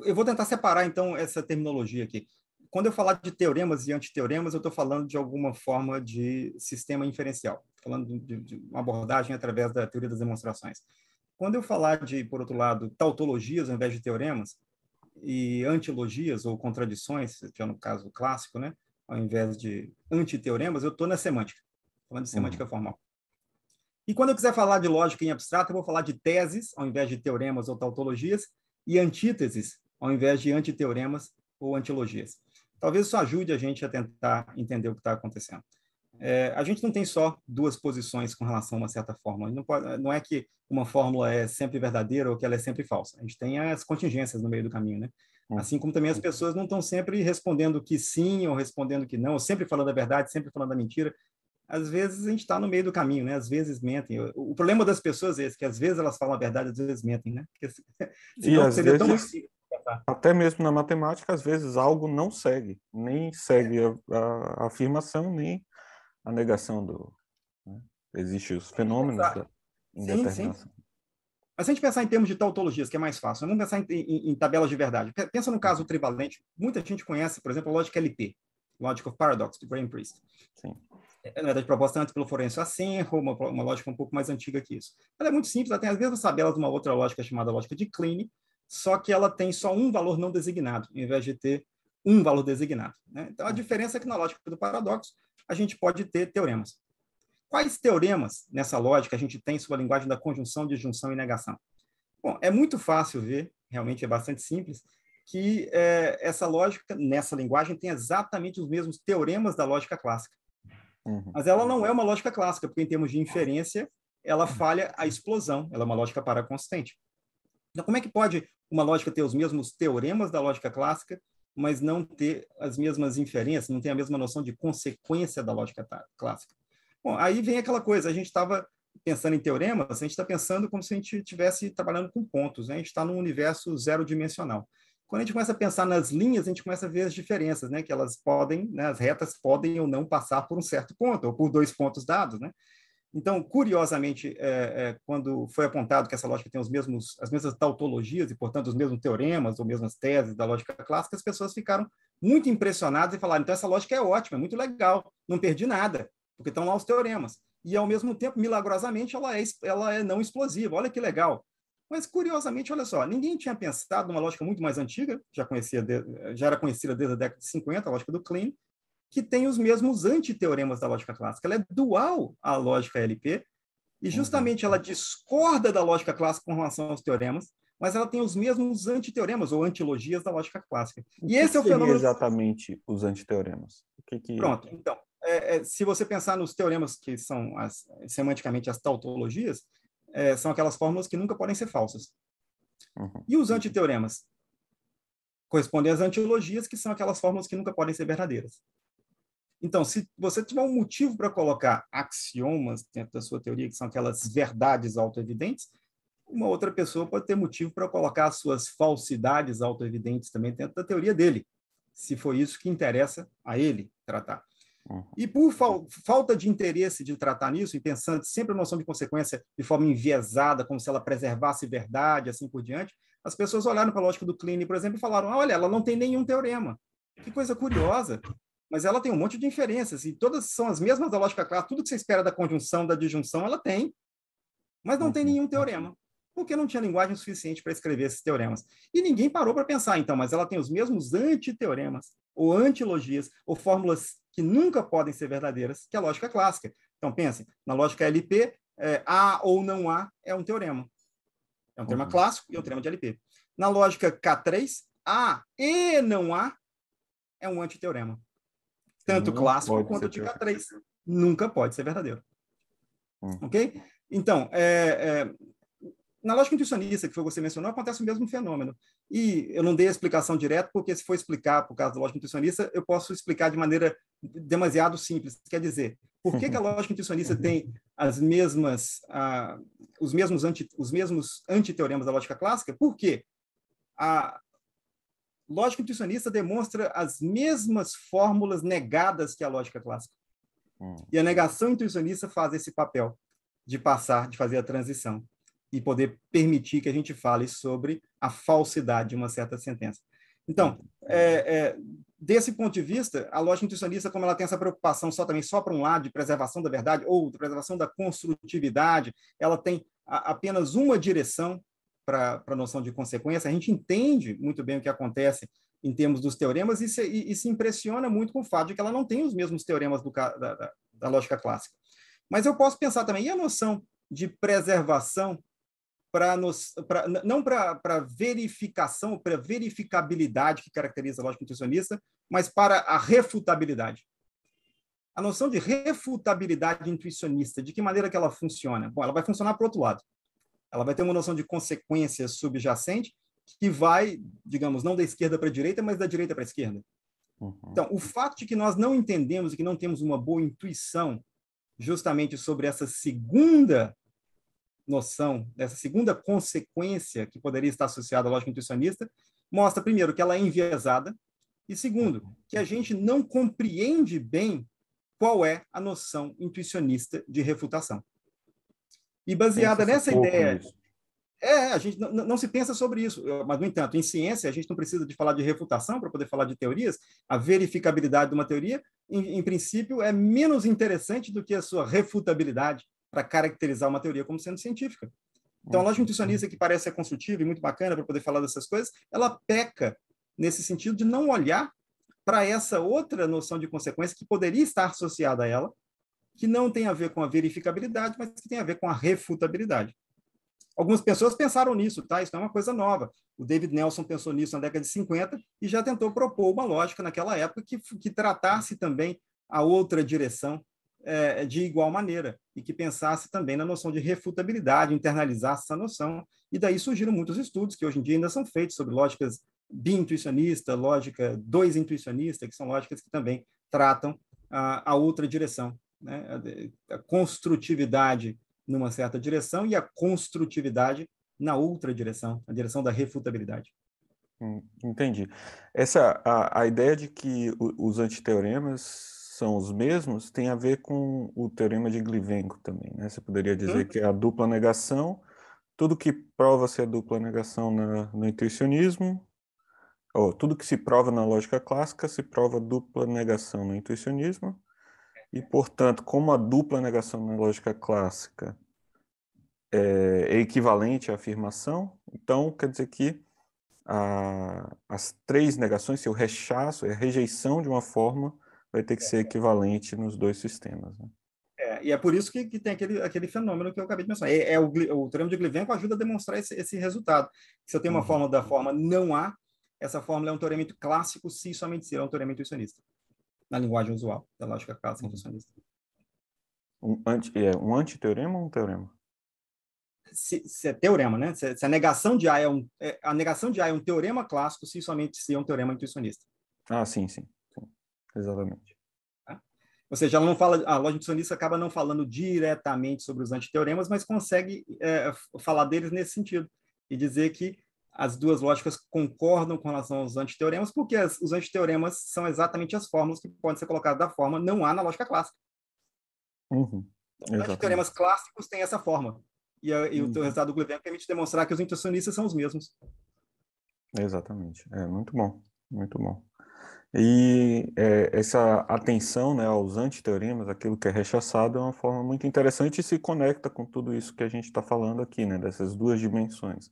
eu vou tentar separar, então, essa terminologia aqui quando eu falar de teoremas e antiteoremas, eu estou falando de alguma forma de sistema inferencial, falando de, de, uma abordagem através da teoria das demonstrações. Quando eu falar de, por outro lado, tautologias ao invés de teoremas, e antilogias ou contradições, que é no caso clássico, né? ao invés de antiteoremas, eu estou na semântica, falando de semântica uhum. formal. E quando eu quiser falar de lógica em abstrato, eu vou falar de teses, ao invés de teoremas ou tautologias, e antíteses, ao invés de antiteoremas ou antilogias. Talvez isso ajude a gente a tentar entender o que está acontecendo. É, a gente não tem só duas posições com relação a uma certa fórmula. Não, pode, não, é que uma fórmula é sempre verdadeira ou que ela é sempre falsa. A gente tem as contingências no meio do caminho, né? Hum. Assim como também as hum. pessoas não estão sempre respondendo que sim ou respondendo que não, ou sempre falando a verdade, sempre falando a mentira. Às vezes a gente está no meio do caminho, né? Às vezes mentem. O, problema das pessoas é esse, que às vezes elas falam a verdade, às vezes mentem, né? Porque, senão, [laughs] e às seria vezes... tão Tá. Até mesmo na matemática, às vezes algo não segue, nem segue a, a, afirmação, nem a negação do. Né? Existem os fenômenos da indeterminação. Sim, sim. Mas se a gente pensar em termos de tautologias, que é mais fácil, vamos pensar em, em, em, tabelas de verdade. Pensa no caso uhum. trivalente. Muita gente conhece, por exemplo, a lógica LP, Logic of Paradox, de Graham Priest. Sim. É, na verdade, proposta antes pelo Florencio Asenro, uma, uma lógica um pouco mais antiga que isso. Ela é muito simples, ela tem as mesmas tabelas de uma outra lógica chamada lógica de Kleene só que ela tem só um valor não designado, em vez de ter um valor designado. Né? Então, a hum. diferença é que na lógica do paradoxo, a gente pode ter teoremas. Quais teoremas nessa lógica a gente tem sobre a linguagem da conjunção, disjunção e negação? Bom, é muito fácil ver, realmente é bastante simples, que é, essa lógica, nessa linguagem, tem exatamente os mesmos teoremas da lógica clássica. Uhum. Mas ela não é uma lógica clássica, porque em termos de inferência, ela uhum. falha a explosão, ela é uma lógica paraconsistente. Então, como é que pode uma lógica ter os mesmos teoremas da lógica clássica, mas não ter as mesmas inferências, não ter a mesma noção de consequência da lógica clássica? Bom, aí vem aquela coisa, a gente estava pensando em teoremas, a gente está pensando como se a gente estivesse trabalhando com pontos, né? a gente está num universo zero dimensional. Quando a gente começa a pensar nas linhas, a gente começa a ver as diferenças, né? que elas podem, né? as retas podem ou não passar por um certo ponto, ou por dois pontos dados. Né? Então, curiosamente, é, é, quando foi apontado que essa lógica tem os mesmos, as mesmas tautologias e, portanto, os mesmos teoremas ou mesmas teses da lógica clássica, as pessoas ficaram muito impressionadas e falaram: então, essa lógica é ótima, é muito legal, não perdi nada, porque estão lá os teoremas. E, ao mesmo tempo, milagrosamente, ela é, ela é não explosiva, olha que legal. Mas, curiosamente, olha só, ninguém tinha pensado numa lógica muito mais antiga, já, conhecia, já era conhecida desde a década de 50, a lógica do Klein, que tem os mesmos antiteoremas da lógica clássica. Ela é dual à lógica LP, e uhum. justamente ela discorda da lógica clássica com relação aos teoremas, mas ela tem os mesmos antiteoremas ou antilogias da lógica clássica. E esse é o fenômeno. exatamente os antiteoremas? O que que... Pronto, então. É, é, se você pensar nos teoremas que são as, semanticamente as tautologias, é, são aquelas fórmulas que nunca podem ser falsas. Uhum. E os antiteoremas? Correspondem às antilogias, que são aquelas fórmulas que nunca podem ser verdadeiras. Então, se você tiver um motivo para colocar axiomas dentro da sua teoria, que são aquelas verdades autoevidentes, uma outra pessoa pode ter motivo para colocar as suas falsidades autoevidentes também dentro da teoria dele, se for isso que interessa a ele tratar. Uhum. E por fal falta de interesse de tratar nisso, e pensando sempre a noção de consequência de forma enviesada, como se ela preservasse verdade, assim por diante, as pessoas olharam para a lógica do Kleene, por exemplo, e falaram: ah, olha, ela não tem nenhum teorema. Que coisa curiosa mas ela tem um monte de inferências, e todas são as mesmas da lógica clássica, tudo que você espera da conjunção, da disjunção, ela tem, mas não tem uhum. nenhum teorema, porque não tinha linguagem suficiente para escrever esses teoremas. E ninguém parou para pensar, então, mas ela tem os mesmos antiteoremas, ou antilogias, ou fórmulas que nunca podem ser verdadeiras, que é a lógica clássica. Então, pensem: na lógica LP, é, A ou não A é um teorema. É um teorema uhum. clássico e é um teorema de LP. Na lógica K3, A e não A é um antiteorema. Tanto Não clássico quanto k 3. Nunca pode ser verdadeiro. Hum. Ok? Então, é, é, na lógica intuicionista, que foi você mencionou, acontece o mesmo fenômeno. E eu não dei a explicação direta, porque se for explicar por causa da lógica intuicionista, eu posso explicar de maneira demasiado simples. Quer dizer, por que, que a [laughs] lógica intuicionista tem as mesmas, ah, os mesmos anti, os mesmos antiteoremas da lógica clássica? Por quê? A, lógica intuicionista demonstra as mesmas fórmulas negadas que a lógica clássica. Hum. E a negação intuicionista faz esse papel de passar, de fazer a transição e poder permitir que a gente fale sobre a falsidade de uma certa sentença. Então, hum. é, é, desse ponto de vista, a lógica intuicionista, como ela tem essa preocupação só também só para um lado de preservação da verdade ou de preservação da construtividade, ela tem a, apenas uma direção para a noção de consequência, a gente entende muito bem o que acontece em termos dos teoremas e se, e, e se impressiona muito com o fato de que ela não tem os mesmos teoremas do, da, da, da lógica clássica. Mas eu posso pensar também, e a noção de preservação para não para verificação, para verificabilidade que caracteriza a lógica intuicionista, mas para a refutabilidade. A noção de refutabilidade intuicionista, de que maneira que ela funciona? Bom, ela vai funcionar para o outro lado. Ela vai ter uma noção de consequência subjacente que vai, digamos, não da esquerda para a direita, mas da direita para a esquerda. Uhum. Então, o fato de que nós não entendemos e que não temos uma boa intuição justamente sobre essa segunda noção, essa segunda consequência que poderia estar associada à lógica intuicionista, mostra, primeiro, que ela é enviesada, e segundo, uhum. que a gente não compreende bem qual é a noção intuicionista de refutação. E baseada nessa ideia. Nisso. É, a gente não, não, se pensa sobre isso, mas, no entanto, em ciência, a gente não precisa de falar de refutação para poder falar de teorias. A verificabilidade de uma teoria, em, em princípio, é menos interessante do que a sua refutabilidade para caracterizar uma teoria como sendo científica. Então, a loja intuicionista, que parece ser construtiva e muito bacana para poder falar dessas coisas, ela peca nesse sentido de não olhar para essa outra noção de consequência que poderia estar associada a ela, que não tem a ver com a verificabilidade, mas que tem a ver com a refutabilidade. Algumas pessoas pensaram nisso, tá? Isso não é uma coisa nova. O David Nelson pensou nisso na década de 50 e já tentou propor uma lógica naquela época que, que tratasse também a outra direção é, de igual maneira e que pensasse também na noção de refutabilidade, internalizasse essa noção. E daí surgiram muitos estudos que hoje em dia ainda são feitos sobre lógicas bi-intuicionista, lógica dois-intuicionista, que são lógicas que também tratam a, a outra direção né, a, a construtividade numa certa direção e a construtividade na outra direção, a direção da refutabilidade. Hum, entendi. Essa a, a ideia de que o, os antiteoremas são os mesmos tem a ver com o teorema de Glivenko também, né? Você poderia dizer hum. que é a dupla negação, tudo que prova ser a dupla negação na, no intuicionismo, ou tudo que se prova na lógica clássica se prova dupla negação no intuicionismo, e, portanto, como a dupla negação na lógica clássica é, equivalente à afirmação, então quer dizer que a, as três negações, se o rechaço, a rejeição de uma forma, vai ter que ser equivalente nos dois sistemas. Né? É, e é por isso que, que tem aquele, aquele fenômeno que eu acabei de mencionar. É, é o, o teorema de Glivenko ajuda a demonstrar esse, esse resultado. Se eu tenho uma uhum. forma da forma não há, essa fórmula é um teorema clássico, se somente se é um teorema intuicionista na linguagem usual da lógica clássica intuicionista. Um, anti, é um antiteorema ou um teorema? Se, se é teorema, né? Se, se, a negação de A é um é, a negação de A é um teorema clássico, se somente se é um teorema intuicionista. Ah, sim, sim, sim. exatamente. Tá? Ou seja, ela não fala, a lógica intuicionista acaba não falando diretamente sobre os antiteoremas, mas consegue é, falar deles nesse sentido e dizer que as duas lógicas concordam com relação aos antiteoremas, porque as, os antiteoremas são exatamente as fórmulas que podem ser colocadas da forma não há na lógica clássica. Uhum. os antiteoremas clássicos têm essa forma. E, a, e uhum. o resultado do Gleven permite demonstrar que os intuicionistas são os mesmos. Exatamente. É muito bom, muito bom. E é, essa atenção né, aos antiteoremas, aquilo que é rechaçado, é uma forma muito interessante e se conecta com tudo isso que a gente está falando aqui, né, dessas duas dimensões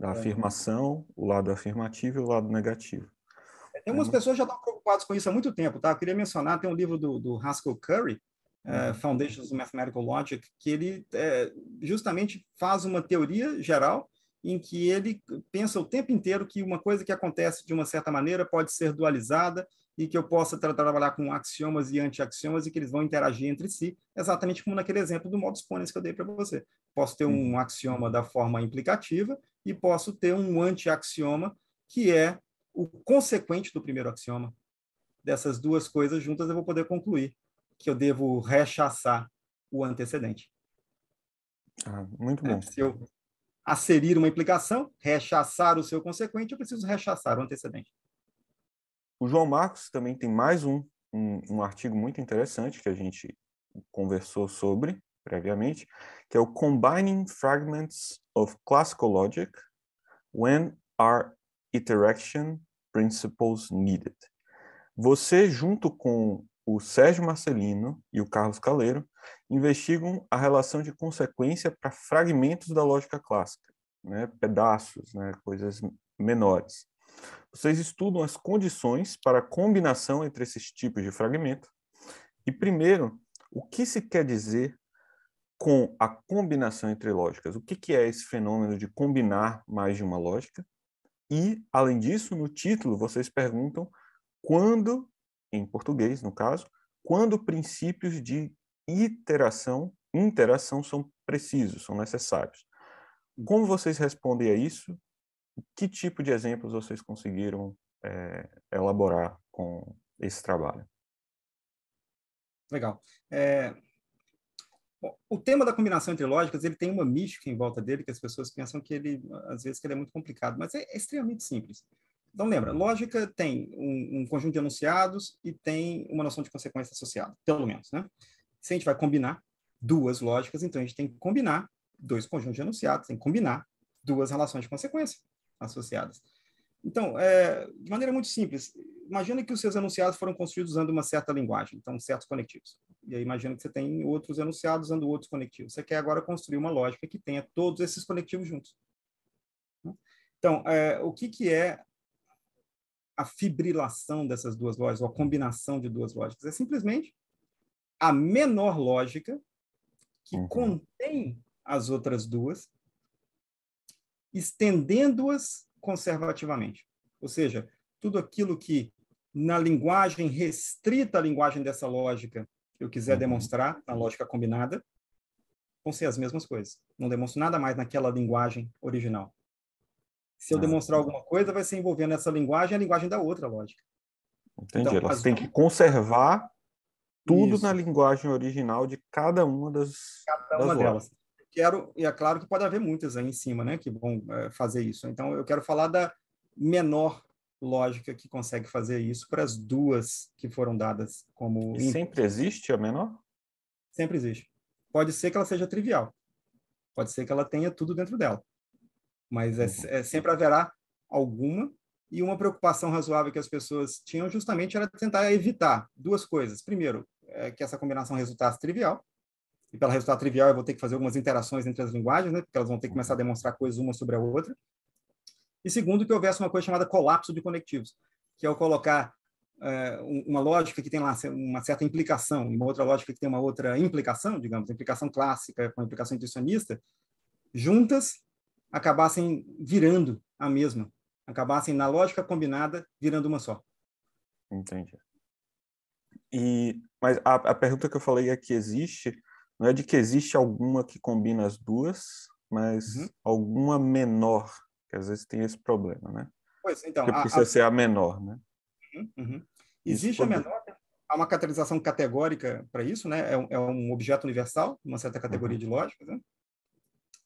da afirmação, o lado afirmativo e o lado negativo. É, tem umas pessoas já estão preocupadas com isso há muito tempo, tá? Eu queria mencionar, tem um livro do, do Haskell Curry, é, uhum. Foundations of Mathematical Logic, que ele é, justamente faz uma teoria geral em que ele pensa o tempo inteiro que uma coisa que acontece de uma certa maneira pode ser dualizada e que eu possa tra trabalhar com axiomas e anti-axiomas e que eles vão interagir entre si, exatamente como naquele exemplo do modus ponens que eu dei para você. Posso ter um uhum. axioma da forma implicativa e posso ter um anti-axioma, que é o consequente do primeiro axioma. Dessas duas coisas juntas, eu vou poder concluir que eu devo rechaçar o antecedente. Ah, muito bom. É, se eu acerir uma implicação, rechaçar o seu consequente, eu preciso rechaçar o antecedente. O João Marcos também tem mais um, um, um artigo muito interessante que a gente conversou sobre, previamente, que é o Combining Fragments of Classical Logic When Are Interaction Principles Needed. Você, junto com o Sérgio Marcelino e o Carlos Caleiro, investigam a relação de consequência para fragmentos da lógica clássica, né? pedaços, né? coisas menores. Vocês estudam as condições para a combinação entre esses tipos de fragmento. E primeiro, o que se quer dizer com a combinação entre lógicas. O que, que é esse fenômeno de combinar mais de uma lógica? E, além disso, no título, vocês perguntam quando, em português, no caso, quando princípios de iteração, interação são precisos, são necessários. Como vocês respondem a isso? Que tipo de exemplos vocês conseguiram é, elaborar com esse trabalho? Legal. É, o tema da combinação entre lógicas, ele tem uma mística em volta dele, que as pessoas pensam que ele, às vezes, que ele é muito complicado, mas é, é extremamente simples. Então, lembra, lógica tem um, um, conjunto de enunciados e tem uma noção de consequência associada, pelo menos, né? Se a gente vai combinar duas lógicas, então a gente tem que combinar dois conjuntos de enunciados, tem que combinar duas relações de consequência associadas. Então, é, de maneira muito simples, imagina que os seus enunciados foram construídos usando uma certa linguagem, então certos conectivos. E aí imagino que você tem outros enunciados usando outros conectivos. Você quer agora construir uma lógica que tenha todos esses conectivos juntos. Então, é, o que, que é a fibrilação dessas duas lógicas, ou a combinação de duas lógicas? É simplesmente a menor lógica que uhum. contém as outras duas, estendendo-as conservativamente. Ou seja, tudo aquilo que na linguagem restrita à linguagem dessa lógica eu quiser uhum. demonstrar na lógica combinada, vão ser as mesmas coisas. Não demonstro nada mais naquela linguagem original. Se eu ah. demonstrar alguma coisa, vai ser envolvendo essa linguagem e a linguagem da outra lógica. Entendi. Então, tem que conservar tudo isso. na linguagem original de cada uma das Cada das uma lógicas. delas. quero, e é claro que pode haver muitas aí em cima, né, que vão é, fazer isso. Então, eu quero falar da menor lógica que consegue fazer isso para as duas que foram dadas como. E sempre existe a menor? Sempre existe. Pode ser que ela seja trivial. Pode ser que ela tenha tudo dentro dela. Mas é, uhum. é, sempre haverá alguma. E uma preocupação razoável que as pessoas tinham justamente era tentar evitar duas coisas. Primeiro, é que essa combinação resultasse trivial. E pela resultar trivial, eu vou ter que fazer algumas interações entre as linguagens, né? Porque elas vão ter que começar a uhum. demonstrar coisas uma sobre a outra. E segundo, que houvesse uma coisa chamada colapso de conectivos, que é o colocar eh, uma lógica que tem lá uma certa implicação e uma outra lógica que tem uma outra implicação, digamos, implicação clássica com implicação intuicionista, juntas acabassem virando a mesma, acabassem na lógica combinada virando uma só. Entendi. E mas a, a pergunta que eu falei é que existe, não é de que existe alguma que combina as duas, mas uhum. alguma menor que às vezes tem esse problema, né? Pois, então. a, precisa a... ser a menor, né? Uhum, uhum. Existe a menor, há uma caracterização categórica para isso, né? É um, é um, objeto universal, uma certa categoria uhum. de lógica, né?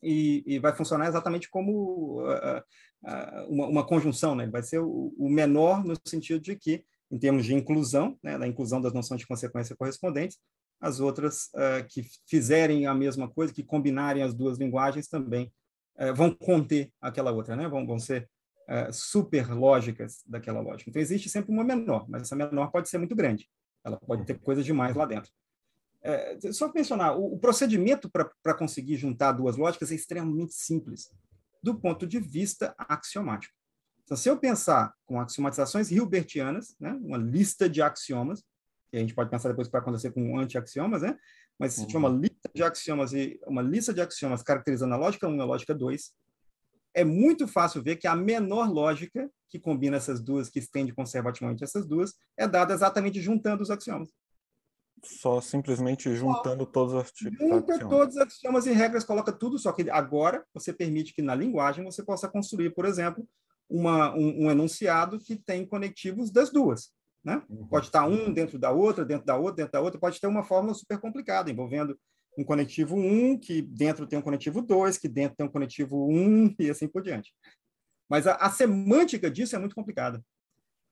E, e, vai funcionar exatamente como uh, uh, uma, uma, conjunção, né? Vai ser o, o, menor no sentido de que, em termos de inclusão, né, da inclusão das noções de consequência correspondentes, as outras uh, que fizerem a mesma coisa, que combinarem as duas linguagens também eh, vão conter aquela outra, né? vão, vão ser uh, super lógicas daquela lógica. Então, existe sempre uma menor, mas essa menor pode ser muito grande. Ela pode ter coisas demais lá dentro. É, só mencionar, o, o procedimento para conseguir juntar duas lógicas é extremamente simples, do ponto de vista axiomático. Então, se eu pensar com axiomatizações hilbertianas, né, uma lista de axiomas, que a gente pode pensar depois o que vai acontecer com anti-axiomas, né, mas se tiver uma uhum. lista de axiomas e uma lista de axiomas caracterizando a lógica 1 e a lógica 2, é muito fácil ver que a menor lógica que combina essas duas, que estende conservativamente essas duas, é dada exatamente juntando os axiomas. Só simplesmente juntando só todos os artigos. Junta axiomas. todos os axiomas e regras, coloca tudo, só que agora você permite que na linguagem você possa construir, por exemplo, uma, um, um enunciado que tem conectivos das duas. Né? Uhum. Pode estar um dentro da outra, dentro da outra, dentro da outra, pode ter uma fórmula super complicada, envolvendo um conectivo 1, que dentro tem um conectivo 2, que dentro tem um conectivo 1, [laughs] e assim por diante. Mas a, a semântica disso é muito complicada.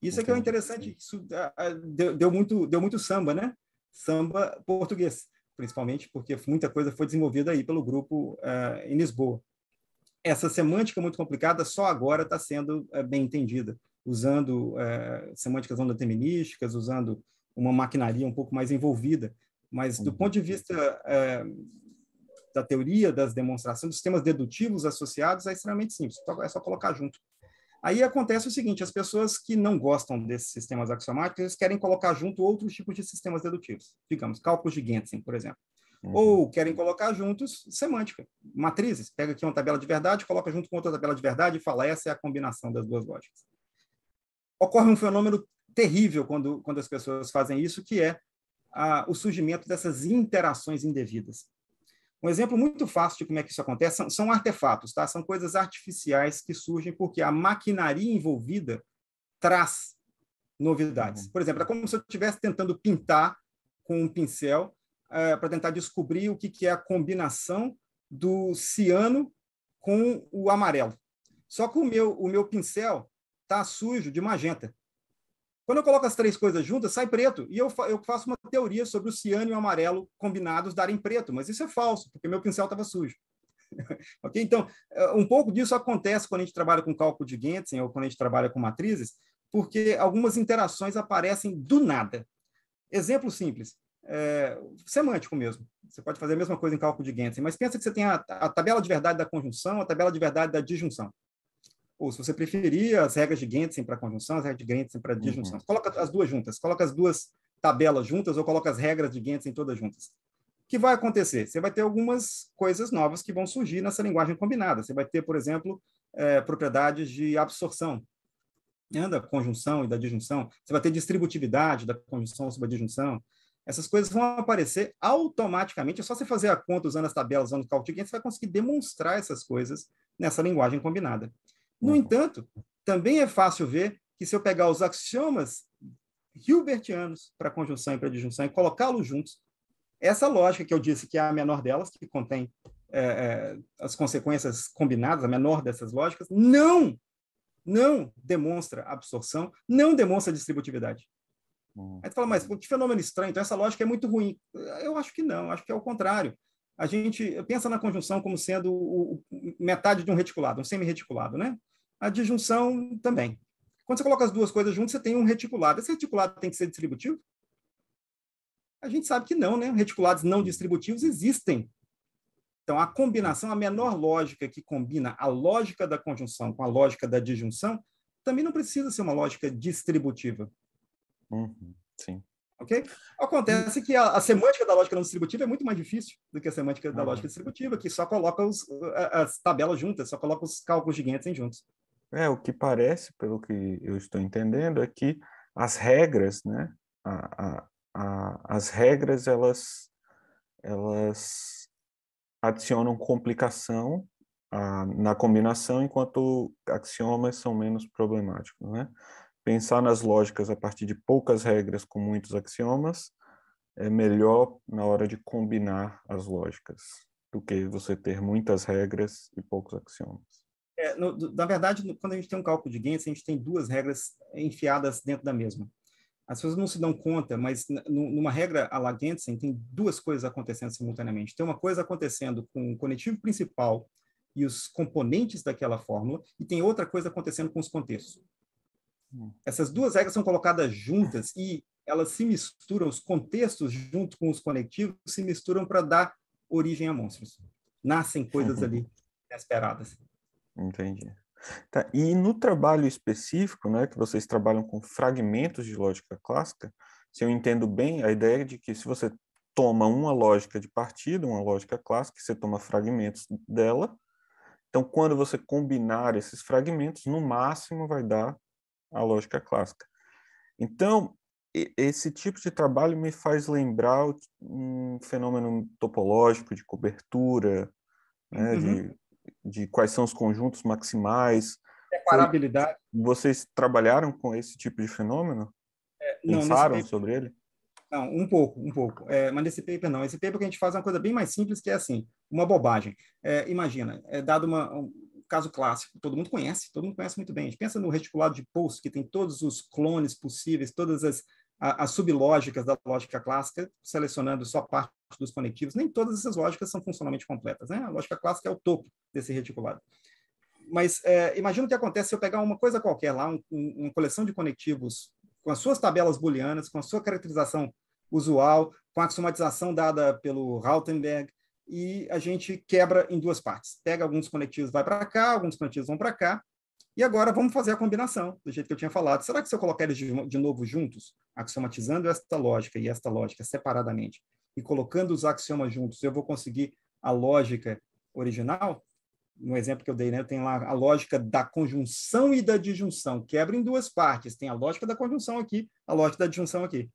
Isso é que é interessante, isso ah, ah, deu, deu, muito, deu muito samba, né? Samba português, principalmente, porque muita coisa foi desenvolvida aí pelo grupo uh, em Lisboa. Essa semântica muito complicada só agora está sendo uh, bem entendida usando é, semânticas não determinísticas, usando uma maquinaria um pouco mais envolvida. Mas, do ponto de vista é, da teoria das demonstrações, dos sistemas dedutivos associados, é extremamente simples, é só colocar junto. Aí acontece o seguinte: as pessoas que não gostam desses sistemas axiomáticos, eles querem colocar junto outros tipos de sistemas dedutivos, digamos, cálculos de Gentzen, por exemplo. Uhum. Ou querem colocar juntos semântica, matrizes. Pega aqui uma tabela de verdade, coloca junto com outra tabela de verdade e fala: essa é a combinação das duas lógicas ocorre um fenômeno terrível quando, quando as pessoas fazem isso, que é a, o surgimento dessas interações indevidas. Um exemplo muito fácil de como é que isso acontece são, são artefatos, tá? são coisas artificiais que surgem porque a maquinaria envolvida traz novidades. Uhum. Por exemplo, é como se eu estivesse tentando pintar com um pincel é, eh, para tentar descobrir o que, que é a combinação do ciano com o amarelo. Só que o meu, o meu pincel tá sujo de magenta. Quando eu coloco as três coisas juntas, sai preto. E eu, fa eu faço uma teoria sobre o ciano e o amarelo combinados darem preto, mas isso é falso, porque meu pincel estava sujo. [laughs] okay? Então, eh, um pouco disso acontece quando a gente trabalha com cálculo de Gentzen ou quando a gente trabalha com matrizes, porque algumas interações aparecem do nada. Exemplo simples, é, semântico mesmo. Você pode fazer a mesma coisa em cálculo de Gentzen, mas pensa que você tem a, a tabela de verdade da conjunção, a tabela de verdade da disjunção ou se você preferir, as regras de Gentzen para conjunção, as regras de Gentzen para uhum. disjunção. Uhum. Coloca as duas juntas, coloca as duas tabelas juntas ou coloca as regras de Gentzen todas juntas. O que vai acontecer? Você vai ter algumas coisas novas que vão surgir nessa linguagem combinada. Você vai ter, por exemplo, é, propriedades de absorção, né, da conjunção e da disjunção. Você vai ter distributividade da conjunção sobre a disjunção. Essas coisas vão aparecer automaticamente. É só você fazer a conta usando as tabelas, usando o Cauchy, você vai conseguir demonstrar essas coisas nessa linguagem combinada. No uhum. entanto, também é fácil ver que se eu pegar os axiomas hilbertianos para conjunção e para disjunção e colocá-los juntos, essa lógica que eu disse que é a menor delas, que contém é, é as consequências combinadas, a menor dessas lógicas, não, não demonstra absorção, não demonstra distributividade. Uhum. Aí tu fala, mas que fenômeno estranho, então essa lógica é muito ruim. Eu acho que não, acho que é o contrário. A gente pensa na conjunção como sendo o, o, metade de um reticulado, um semi-reticulado, né? a disjunção também. Quando você coloca as duas coisas juntas, você tem um reticulado. Esse reticulado tem que ser distributivo? A gente sabe que não, né? Reticulados não distributivos existem. Então, a combinação, a menor lógica que combina a lógica da conjunção com a lógica da disjunção, também não precisa ser uma lógica distributiva. Uhum, sim. Ok? Acontece que a, a, semântica da lógica não distributiva é muito mais difícil do que a semântica da uhum. lógica distributiva, que só coloca os, as tabelas juntas, só coloca os cálculos gigantes em juntos. É, o que parece, pelo que eu estou entendendo, é que as regras, né? A, a, a, as regras, elas, elas adicionam complicação na combinação, enquanto axiomas são menos problemáticos, né? Pensar nas lógicas a partir de poucas regras com muitos axiomas é melhor na hora de combinar as lógicas do que você ter muitas regras e poucos axiomas. É, no, na verdade, quando a gente tem um cálculo de Gantz, a gente tem duas regras enfiadas dentro da mesma. As pessoas não se dão conta, mas numa regra a la Gensen, tem duas coisas acontecendo simultaneamente. Tem uma coisa acontecendo com o conectivo principal e os componentes daquela fórmula, e tem outra coisa acontecendo com os contextos. Essas duas regras são colocadas juntas e elas se misturam, os contextos junto com os conectivos se misturam para dar origem a monstros. Nascem coisas [laughs] ali inesperadas. Entendi. Tá. E no trabalho específico, né, que vocês trabalham com fragmentos de lógica clássica, se eu entendo bem, a ideia é de que se você toma uma lógica de partida, uma lógica clássica, você toma fragmentos dela. Então, quando você combinar esses fragmentos, no máximo vai dar a lógica clássica. Então, esse tipo de trabalho me faz lembrar um fenômeno topológico de cobertura, né, uhum. de de quais são os conjuntos maximais? Separabilidade. Foi, vocês trabalharam com esse tipo de fenômeno? É, não, Pensaram paper, sobre ele? Não, um pouco, um pouco. É, mas nesse paper não. Esse paper que a gente faz é uma coisa bem mais simples, que é assim, uma bobagem. É, imagina, é dado uma, um caso clássico, todo mundo conhece, todo mundo conhece muito bem. A gente pensa no reticulado de Post, que tem todos os clones possíveis, todas as, as sublógicas da lógica clássica, selecionando só parte dos conectivos, nem todas essas lógicas são funcionalmente completas. Né? A lógica clássica é o topo desse reticulado. Mas é, imagina o que acontece se eu pegar uma coisa qualquer lá, um, um, uma coleção de conectivos com as suas tabelas booleanas, com a sua caracterização usual, com a axiomatização dada pelo Rautenberg, e a gente quebra em duas partes. Pega alguns conectivos, vai para cá, alguns conectivos vão para cá, e agora vamos fazer a combinação, do jeito que eu tinha falado. Será que se eu colocar eles de, de novo juntos, axiomatizando esta lógica e esta lógica separadamente, e colocando os axiomas juntos, eu vou conseguir a lógica original? No exemplo que eu dei, né, tem lá a lógica da conjunção e da disjunção. Quebra em duas partes. Tem a lógica da conjunção aqui, a lógica da disjunção aqui.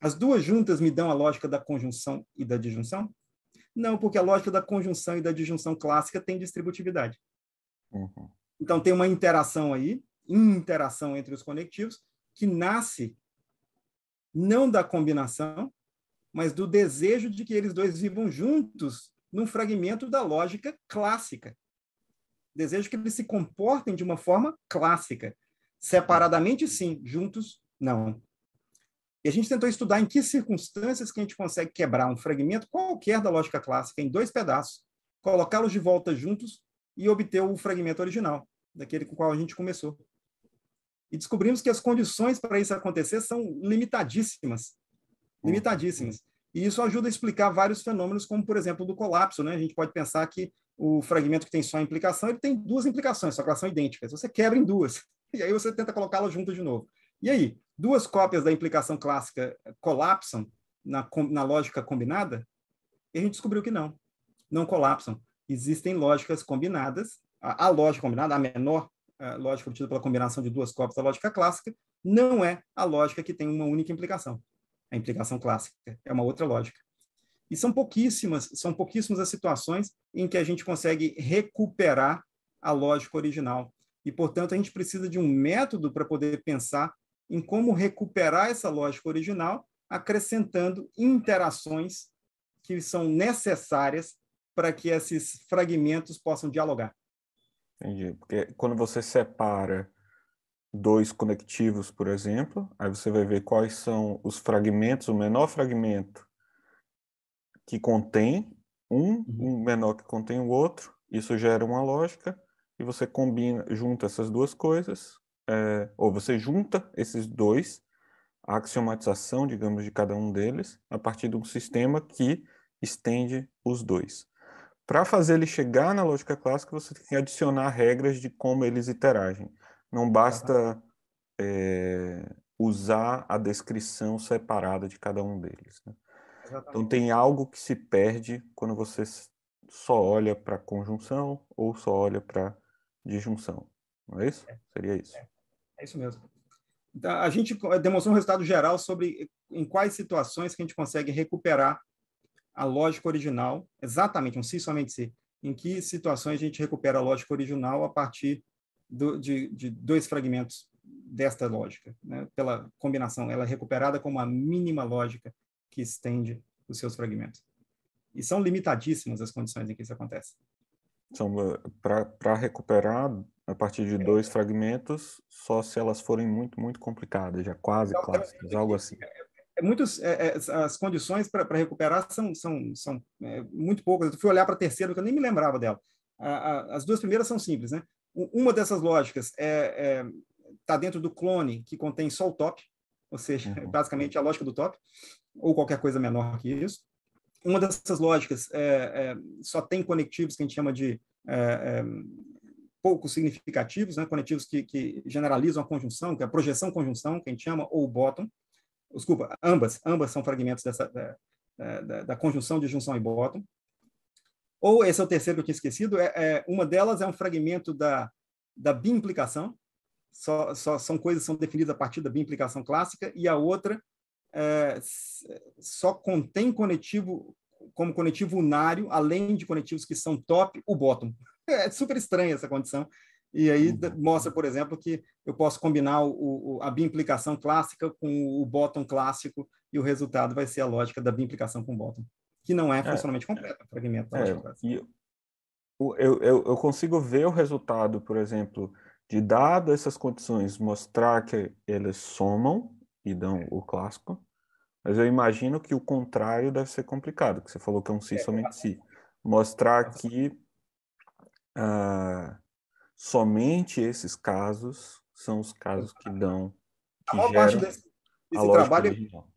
As duas juntas me dão a lógica da conjunção e da disjunção? Não, porque a lógica da conjunção e da disjunção clássica tem distributividade. Uhum. Então, tem uma interação aí, interação entre os conectivos, que nasce não da combinação, mas do desejo de que eles dois vivam juntos num fragmento da lógica clássica. Desejo que eles se comportem de uma forma clássica. Separadamente, sim, juntos, não. E a gente tentou estudar em que circunstâncias que a gente consegue quebrar um fragmento qualquer da lógica clássica em dois pedaços, colocá-los de volta juntos e obter o fragmento original, daquele com o qual a gente começou. E descobrimos que as condições para isso acontecer são limitadíssimas. Uhum. limitadíssimas. Uhum. E isso ajuda a explicar vários fenômenos, como, por exemplo, do colapso. Né? A gente pode pensar que o fragmento que tem só a implicação, ele tem duas implicações, só que elas são idênticas. Você quebra em duas, [laughs] e aí você tenta colocá-las junto de novo. E aí, duas cópias da implicação clássica colapsam na, na lógica combinada? E a gente descobriu que não, não colapsam. Existem lógicas combinadas, a, a lógica combinada, a menor a lógica obtida pela combinação de duas cópias da lógica clássica, não é a lógica que tem uma única implicação a implicação clássica, é uma outra lógica. E são pouquíssimas, são pouquíssimas as situações em que a gente consegue recuperar a lógica original. E, portanto, a gente precisa de um método para poder pensar em como recuperar essa lógica original, acrescentando interações que são necessárias para que esses fragmentos possam dialogar. Entendi, porque quando você separa dois conectivos, por exemplo. Aí você vai ver quais são os fragmentos, o menor fragmento que contém um, uhum. um menor que contém o outro. Isso gera uma lógica e você combina, junta essas duas coisas, é, ou você junta esses dois, a axiomatização, digamos, de cada um deles, a partir de um sistema que estende os dois. Para fazer ele chegar na lógica clássica, você tem que adicionar regras de como eles interagem. Não basta é, usar a descrição separada de cada um deles. Né? Então, tem algo que se perde quando você só olha para conjunção ou só olha para disjunção. Não é isso? É. Seria isso. É. é isso mesmo. Então, a gente demonstrou um resultado geral sobre em quais situações que a gente consegue recuperar a lógica original, exatamente, um si somente si, em que situações a gente recupera a lógica original a partir do, de, de, dois fragmentos desta lógica, né? pela combinação. Ela é recuperada como uma mínima lógica que estende os seus fragmentos. E são limitadíssimas as condições em que isso acontece. São então, eh, para recuperar a partir de é. dois fragmentos, só se elas forem muito, muito complicadas, já quase então, clássicas, é, é, algo assim. É, é, é muitos, as condições para recuperar são, são, são muito poucas. Eu fui olhar para a terceira, que eu nem me lembrava dela. A, a, as duas primeiras são simples, né? Uma dessas lógicas é está é, dentro do clone que contém só o top, ou seja, uhum. [laughs] basicamente a lógica do top, ou qualquer coisa menor que isso. Uma dessas lógicas é, é, só tem conectivos que a gente chama de é, é pouco significativos, né? conectivos que, que, generalizam a conjunção, que é a projeção-conjunção, que a gente chama, ou bottom. Desculpa, ambas, ambas são fragmentos dessa, da, é, da, da conjunção de junção e bottom ou esse é o terceiro que eu tinha esquecido, é, é uma delas é um fragmento da, da bimplicação, só, só, são coisas que são definidas a partir da bimplicação clássica, e a outra é, só contém conectivo como conectivo unário, além de conetivos que são top, o bottom. [laughs] É super estranha essa condição. E aí uhum. mostra, por exemplo, que eu posso combinar o, o, a bimplicação clássica com o bottom clássico e o resultado vai ser a lógica da bimplicação com o bottom que não é, é. funcionalmente completa, fragmento. É, é assim. eu, eu, eu consigo ver o resultado, por exemplo, de dado essas condições, mostrar que eles somam e dão o clássico, mas eu imagino que o contrário deve ser complicado, que você falou que é um é, si somente si. Mostrar que uh, somente esses casos são os casos que dão. Que a maior parte desse, desse trabalho original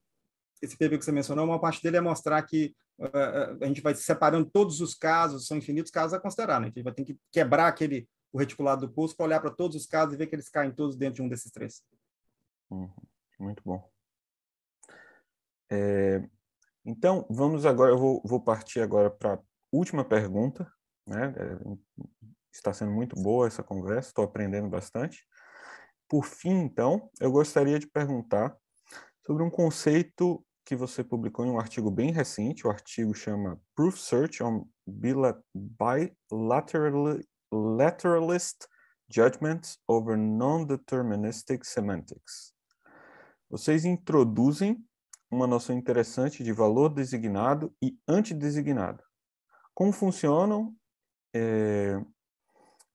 esse paper que você mencionou, uma parte dele é mostrar que uh, a gente vai separando todos os casos, são infinitos casos a considerar, né? A gente vai ter que quebrar aquele o reticulado do pulso para olhar para todos os casos e ver que eles caem todos dentro de um desses três. Uhum, muito bom. É, então, vamos agora, eu vou, vou partir agora para a última pergunta, né? É, está sendo muito boa essa conversa, estou aprendendo bastante. Por fim, então, eu gostaria de perguntar sobre um conceito que você publicou em um artigo bem recente. O artigo chama Proof Search on Bilateralist Judgments over Non-Deterministic Semantics. Vocês introduzem uma noção interessante de valor designado e antidesignado. Como funcionam, é,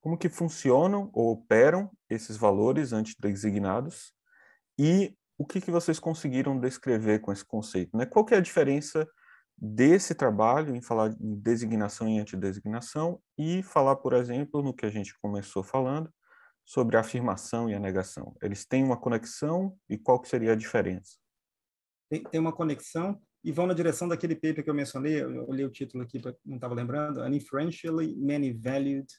como que funcionam ou operam esses valores antidesignados e o que, que vocês conseguiram descrever com esse conceito? Né? Qual que é a diferença desse trabalho em falar em designação e antidesignação e falar, por exemplo, no que a gente começou falando, sobre a afirmação e a negação? Eles têm uma conexão e qual que seria a diferença? Tem, tem uma conexão e vão na direção daquele paper que eu mencionei, eu olhei o título aqui, não estava lembrando, An Inferentially Many-Valued uh,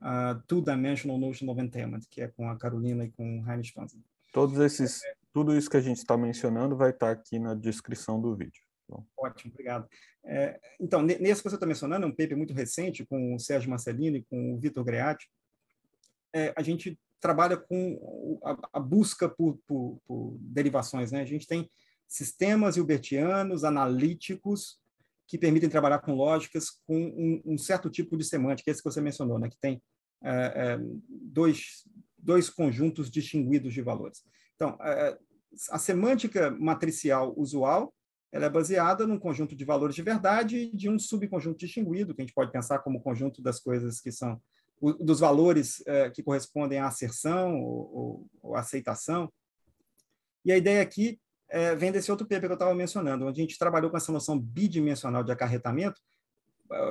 ah, Two-Dimensional Notion of Entailment, que é com a Carolina e com o Heinrich Spanzer. Todos esses é, tudo isso que a gente está mencionando vai estar tá aqui na descrição do vídeo. Tá Ótimo, obrigado. É, então, nesse que você está mencionando, é um paper muito recente com o Sérgio Marcelino e com o Vitor Greati. É, a gente trabalha com a, a busca por, por, por, derivações. Né? A gente tem sistemas hilbertianos, analíticos, que permitem trabalhar com lógicas com um, um certo tipo de semântica, esse que você mencionou, né? que tem é, é dois, dois conjuntos distinguidos de valores. Então, é, é, a semântica matricial usual ela é baseada num conjunto de valores de verdade de um subconjunto distinguido, que a gente pode pensar como conjunto das coisas que são dos valores é, que correspondem à asserção ou, ou, ou, aceitação. E a ideia aqui vem desse outro paper que eu estava mencionando, onde a gente trabalhou com essa noção bidimensional de acarretamento,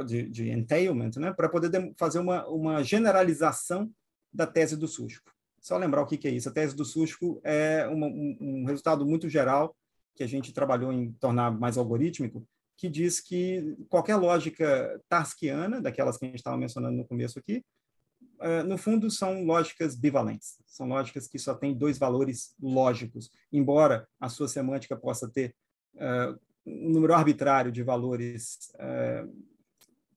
de, de entailment, né, para poder fazer uma, uma generalização da tese do Susco. Só lembrar o que, é isso. A tese do SUSCO é uma, um, um resultado muito geral que a gente trabalhou em tornar mais algorítmico, que diz que qualquer lógica tarskiana, daquelas que a gente estava mencionando no começo aqui, é, no fundo são lógicas bivalentes, são lógicas que só têm dois valores lógicos, embora a sua semântica possa ter uh, um número arbitrário de valores uh,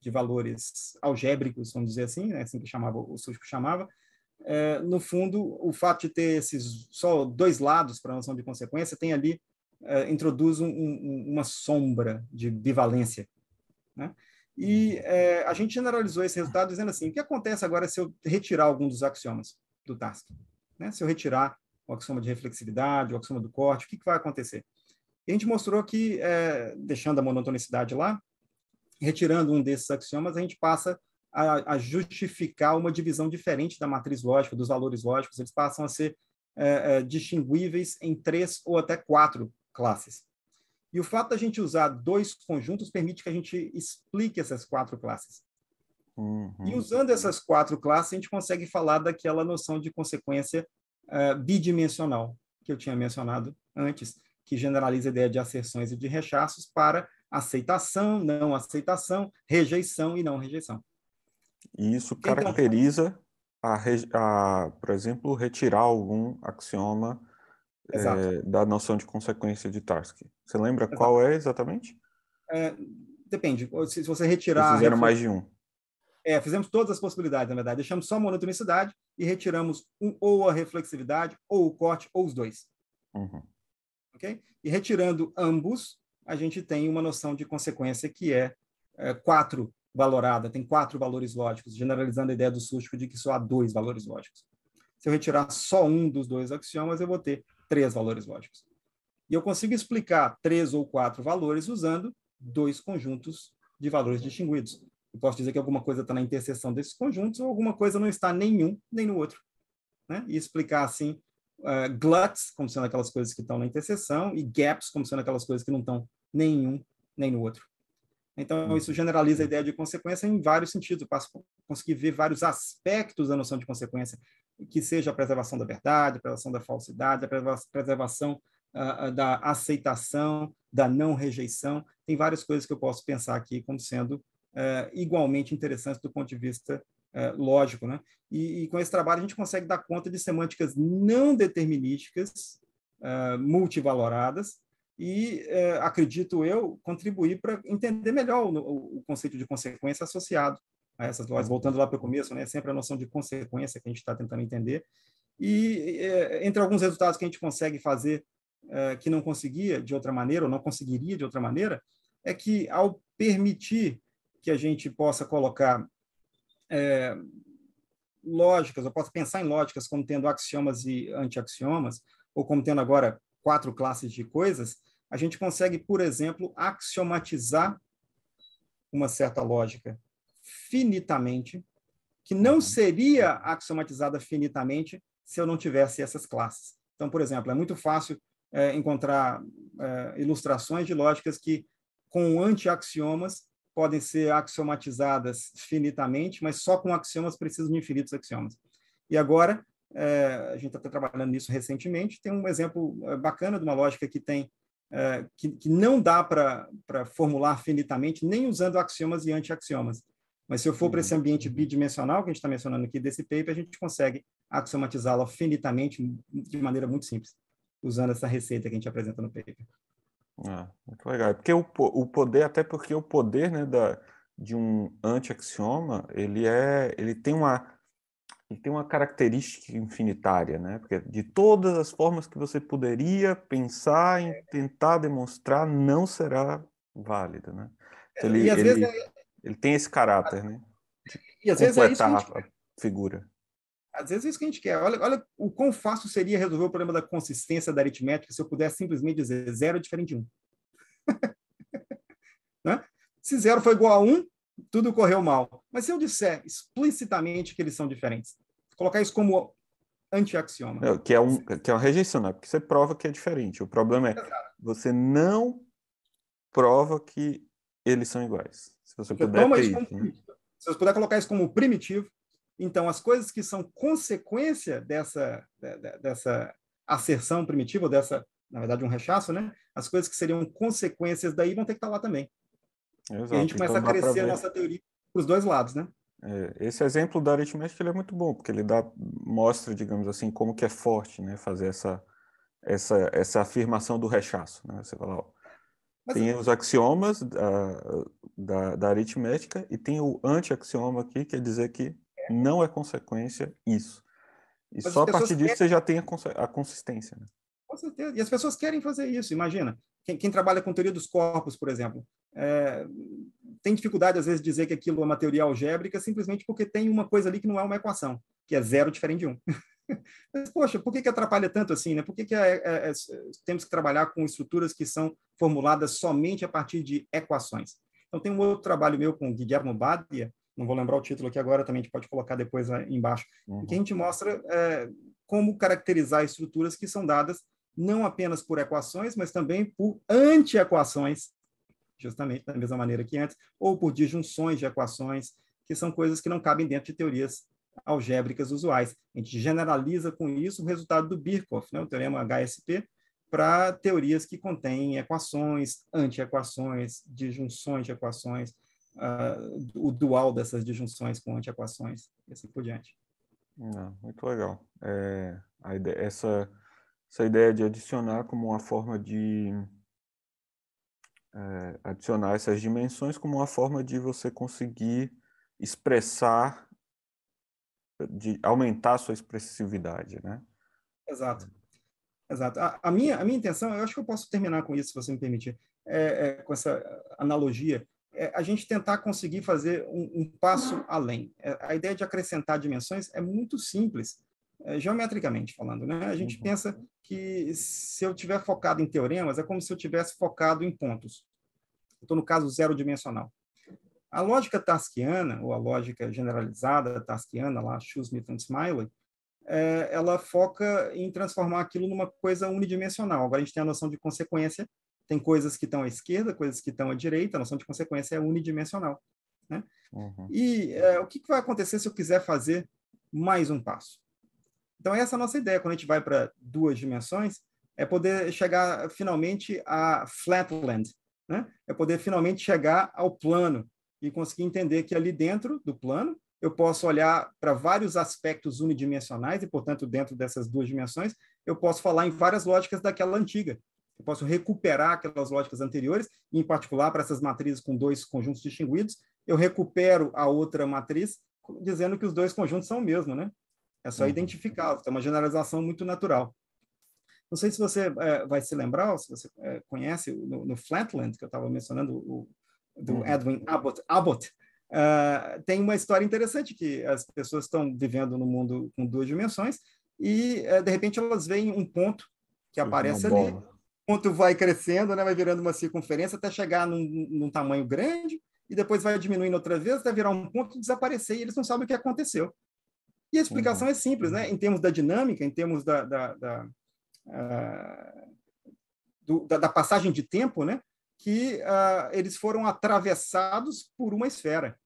de valores algébricos, vamos dizer assim, né? assim que chamava o Susco chamava, é, no fundo, o fato de ter esses só dois lados para a noção de consequência tem ali, é, introduz um, um, uma sombra de bivalência. Né? E é, a gente generalizou esse resultado dizendo assim: o que acontece agora se eu retirar algum dos axiomas do task Né? Se eu retirar o axioma de reflexividade, o axioma do corte, o que, que vai acontecer? E a gente mostrou que, é, deixando a monotonicidade lá, retirando um desses axiomas, a gente passa a, a justificar uma divisão diferente da matriz lógica, dos valores lógicos, eles passam a ser é, é, distinguíveis em três ou até quatro classes. E o fato da gente usar dois conjuntos permite que a gente explique essas quatro classes. Uhum. E usando essas quatro classes, a gente consegue falar daquela noção de consequência uh, bidimensional que eu tinha mencionado antes, que generaliza a ideia de asserções e de rechaços para aceitação, não aceitação, rejeição e não rejeição. E isso caracteriza, a, a, por exemplo, retirar algum axioma é, da noção de consequência de Tarski. Você lembra Exato. qual é exatamente? É, depende. Se você retirar. Vocês fizeram mais de um. É, fizemos todas as possibilidades, na verdade. Deixamos só a monotonicidade e retiramos um, ou a reflexividade, ou o corte, ou os dois. Uhum. Ok? E retirando ambos, a gente tem uma noção de consequência que é, é valorada tem quatro valores lógicos, generalizando a ideia do Sústico de que só há dois valores lógicos. Se eu retirar só um dos dois axiomas, eu vou ter três valores lógicos. E eu consigo explicar três ou quatro valores usando dois conjuntos de valores distinguidos. Eu posso dizer que alguma coisa está na interseção desses conjuntos ou alguma coisa não está nenhum nem no outro. Né? E explicar assim uh, gluts como sendo aquelas coisas que estão na interseção e gaps como sendo aquelas coisas que não estão nenhum nem no outro. Então, uhum. isso generaliza a ideia de consequência em vários sentidos. Eu passo a conseguir ver vários aspectos da noção de consequência, que seja a preservação da verdade, a preservação da falsidade, a preservação uh, da aceitação, da não rejeição. Tem várias coisas que eu posso pensar aqui como sendo uh, igualmente interessantes do ponto de vista uh, lógico. Né? E, e, com esse trabalho, a gente consegue dar conta de semânticas não determinísticas, ah, multivaloradas, e, eh, acredito eu, contribuir para entender melhor o, o, conceito de consequência associado a essas lojas. Voltando lá para o começo, né, sempre a noção de consequência que a gente está tentando entender. E eh, entre alguns resultados que a gente consegue fazer eh, que não conseguia de outra maneira, ou não conseguiria de outra maneira, é que ao permitir que a gente possa colocar lógicas, eu possa pensar em lógicas como tendo axiomas e antiaxiomas, ou como tendo agora quatro classes de coisas, a gente consegue, por exemplo, axiomatizar uma certa lógica finitamente, que não uhum. seria axiomatizada finitamente se eu não tivesse essas classes. Então, por exemplo, é muito fácil é, encontrar é, ilustrações de lógicas que, com anti-axiomas, podem ser axiomatizadas finitamente, mas só com axiomas precisam de infinitos axiomas. E agora, é, a gente está trabalhando nisso recentemente, tem um exemplo é, bacana de uma lógica que tem eh, que, que, não dá para formular finitamente, nem usando axiomas e anti-axiomas. Mas se eu for para esse uhum. ambiente bidimensional que a gente está mencionando aqui desse paper, a gente consegue axiomatizá-la finitamente de maneira muito simples, usando essa receita que a gente apresenta no paper. Ah, muito legal. É porque o, o poder, até porque o poder né, da, de um anti-axioma, ele, é, ele tem uma ele tem uma característica infinitária, né? Porque de todas as formas que você poderia pensar em é. tentar demonstrar, não será válida, né? Então, é, ele, ele, é... ele, tem esse caráter, né? De e às vezes é isso a, gente... a figura. Às vezes é isso que a gente quer. Olha, olha o quão fácil seria resolver o problema da consistência da aritmética se eu pudesse simplesmente dizer zero é diferente de um. [laughs] né? Se zero foi igual a um, tudo correu mal. Mas se eu disser explicitamente que eles são diferentes, colocar isso como anti-axioma. É, que, é um, que é uma rejeição, né? Porque você prova que é diferente. O problema é você não prova que eles são iguais. Se você, puder. Ter, né? Se você puder colocar isso como primitivo, então as coisas que são consequência dessa, dessa asserção primitiva, dessa, na verdade, um rechaço, né? As coisas que seriam consequências daí vão ter que estar lá também. Exato. E a gente começa então, a crescer a nossa teoria para os dois lados, né? É, esse exemplo da aritmética ele é muito bom, porque ele dá, mostra, digamos assim, como que é forte né, fazer essa, essa, essa afirmação do rechaço. Né? Você fala, ó, tem eu... os axiomas da, da, da, aritmética e tem o anti-axioma aqui, que quer dizer que é. não é consequência isso. E Mas só a partir disso querem... você já tem a, cons a consistência. Né? Com certeza. E as pessoas querem fazer isso, imagina. Quem, quem trabalha com teoria dos corpos, por exemplo, é, tem dificuldade, às vezes, de dizer que aquilo é uma teoria algébrica simplesmente porque tem uma coisa ali que não é uma equação, que é zero diferente de um. [laughs] Mas, poxa, por que, que atrapalha tanto assim? Né? Por que, que é, é, é, é, temos que trabalhar com estruturas que são formuladas somente a partir de equações? Então, tem um outro trabalho meu com Guilherme Badia, não vou lembrar o título aqui agora, também a gente pode colocar depois né, embaixo, uhum. que a gente mostra é, como caracterizar estruturas que são dadas não apenas por equações, mas também por antiequações justamente da mesma maneira que antes, ou por disjunções de equações, que são coisas que não cabem dentro de teorias algébricas usuais. A gente generaliza com isso o resultado do Birkhoff, né, o teorema HSP, para teorias que contêm equações, antiequações, disjunções de equações, uh, o dual dessas disjunções com antiequações, e assim por diante. Ah, muito legal. É, ideia, essa, essa ideia de adicionar como uma forma de é, adicionar essas dimensões como uma forma de você conseguir expressar, de aumentar a sua expressividade, né? Exato. Exato. A, a, minha, a minha intenção, eu acho que eu posso terminar com isso, se você me permitir, é, é, com essa analogia, é a gente tentar conseguir fazer um, um passo além. É, a ideia de acrescentar dimensões é muito simples, é, geometricamente falando, né? A gente uhum. pensa que se eu tiver focado em teoremas, é como se eu tivesse focado em pontos. Estou no caso zero dimensional. A lógica taskiana, ou a lógica generalizada taskiana, lá, Shoesmith and Smiley, é, ela foca em transformar aquilo numa coisa unidimensional. Agora a gente tem a noção de consequência, tem coisas que estão à esquerda, coisas que estão à direita, a noção de consequência é unidimensional. Né? Uhum. E é, o que, que vai acontecer se eu quiser fazer mais um passo? Então, essa é a nossa ideia quando a gente vai para duas dimensões, é poder chegar finalmente a flatland, né? é poder finalmente chegar ao plano e conseguir entender que ali dentro do plano eu posso olhar para vários aspectos unidimensionais e, portanto, dentro dessas duas dimensões, eu posso falar em várias lógicas daquela antiga. Eu posso recuperar aquelas lógicas anteriores, e, em particular, para essas matrizes com dois conjuntos distinguidos, eu recupero a outra matriz dizendo que os dois conjuntos são o mesmo, né? É só uhum. identificar, é uma generalização muito natural. Não sei se você é, vai se lembrar, ou se você é, conhece, no, no, Flatland, que eu estava mencionando, o, do uhum. Edwin Abbott, Abbott uh, tem uma história interessante que as pessoas estão vivendo no mundo com duas dimensões e, uh, de repente, elas veem um ponto que aparece ali, o ponto vai crescendo, né, vai virando uma circunferência até chegar num, num tamanho grande, e depois vai diminuindo outra vez, até virar um ponto e desaparecer, e eles não sabem o que aconteceu. E a explicação uhum. é simples, né? Uhum. Em termos da dinâmica, em termos da, da, da, uh, do, da, da passagem de tempo, né? Que uh, eles foram atravessados por uma esfera.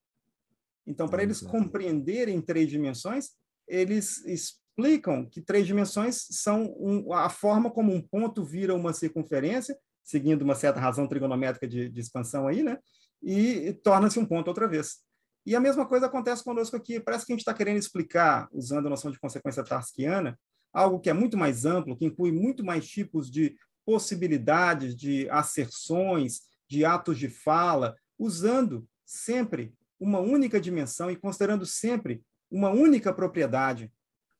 Então, para eles compreenderem três dimensões, eles explicam que três dimensões são um, a forma como um ponto vira uma circunferência, seguindo uma certa razão trigonométrica de, de expansão aí, né? E torna-se um ponto outra vez. E a mesma coisa acontece conosco aqui. Parece que a gente está querendo explicar, usando a noção de consequência tarskiana, algo que é muito mais amplo, que inclui muito mais tipos de possibilidades, de asserções, de atos de fala, usando sempre uma única dimensão e considerando sempre uma única propriedade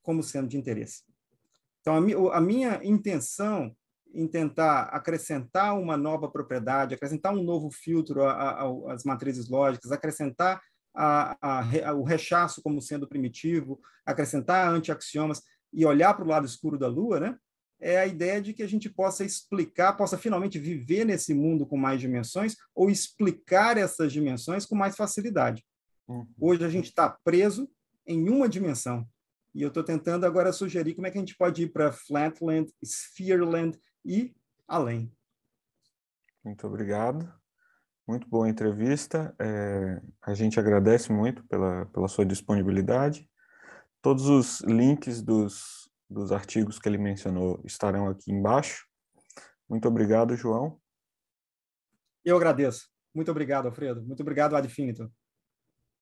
como sendo de interesse. Então, a, minha intenção em tentar acrescentar uma nova propriedade, acrescentar um novo filtro às matrizes lógicas, acrescentar a, a, o rechaço como sendo primitivo, acrescentar antiaxiomas e olhar para o lado escuro da Lua, né? é a ideia de que a gente possa explicar, possa finalmente viver nesse mundo com mais dimensões ou explicar essas dimensões com mais facilidade. Uhum. Hoje a gente está preso em uma dimensão. E eu estou tentando agora sugerir como é que a gente pode ir para Flatland, Sphereland e além. Muito obrigado. Muito boa entrevista. É, a gente agradece muito pela, pela sua disponibilidade. Todos os links dos, dos artigos que ele mencionou estarão aqui embaixo. Muito obrigado, João. Eu agradeço. Muito obrigado, Alfredo. Muito obrigado, Adfinito.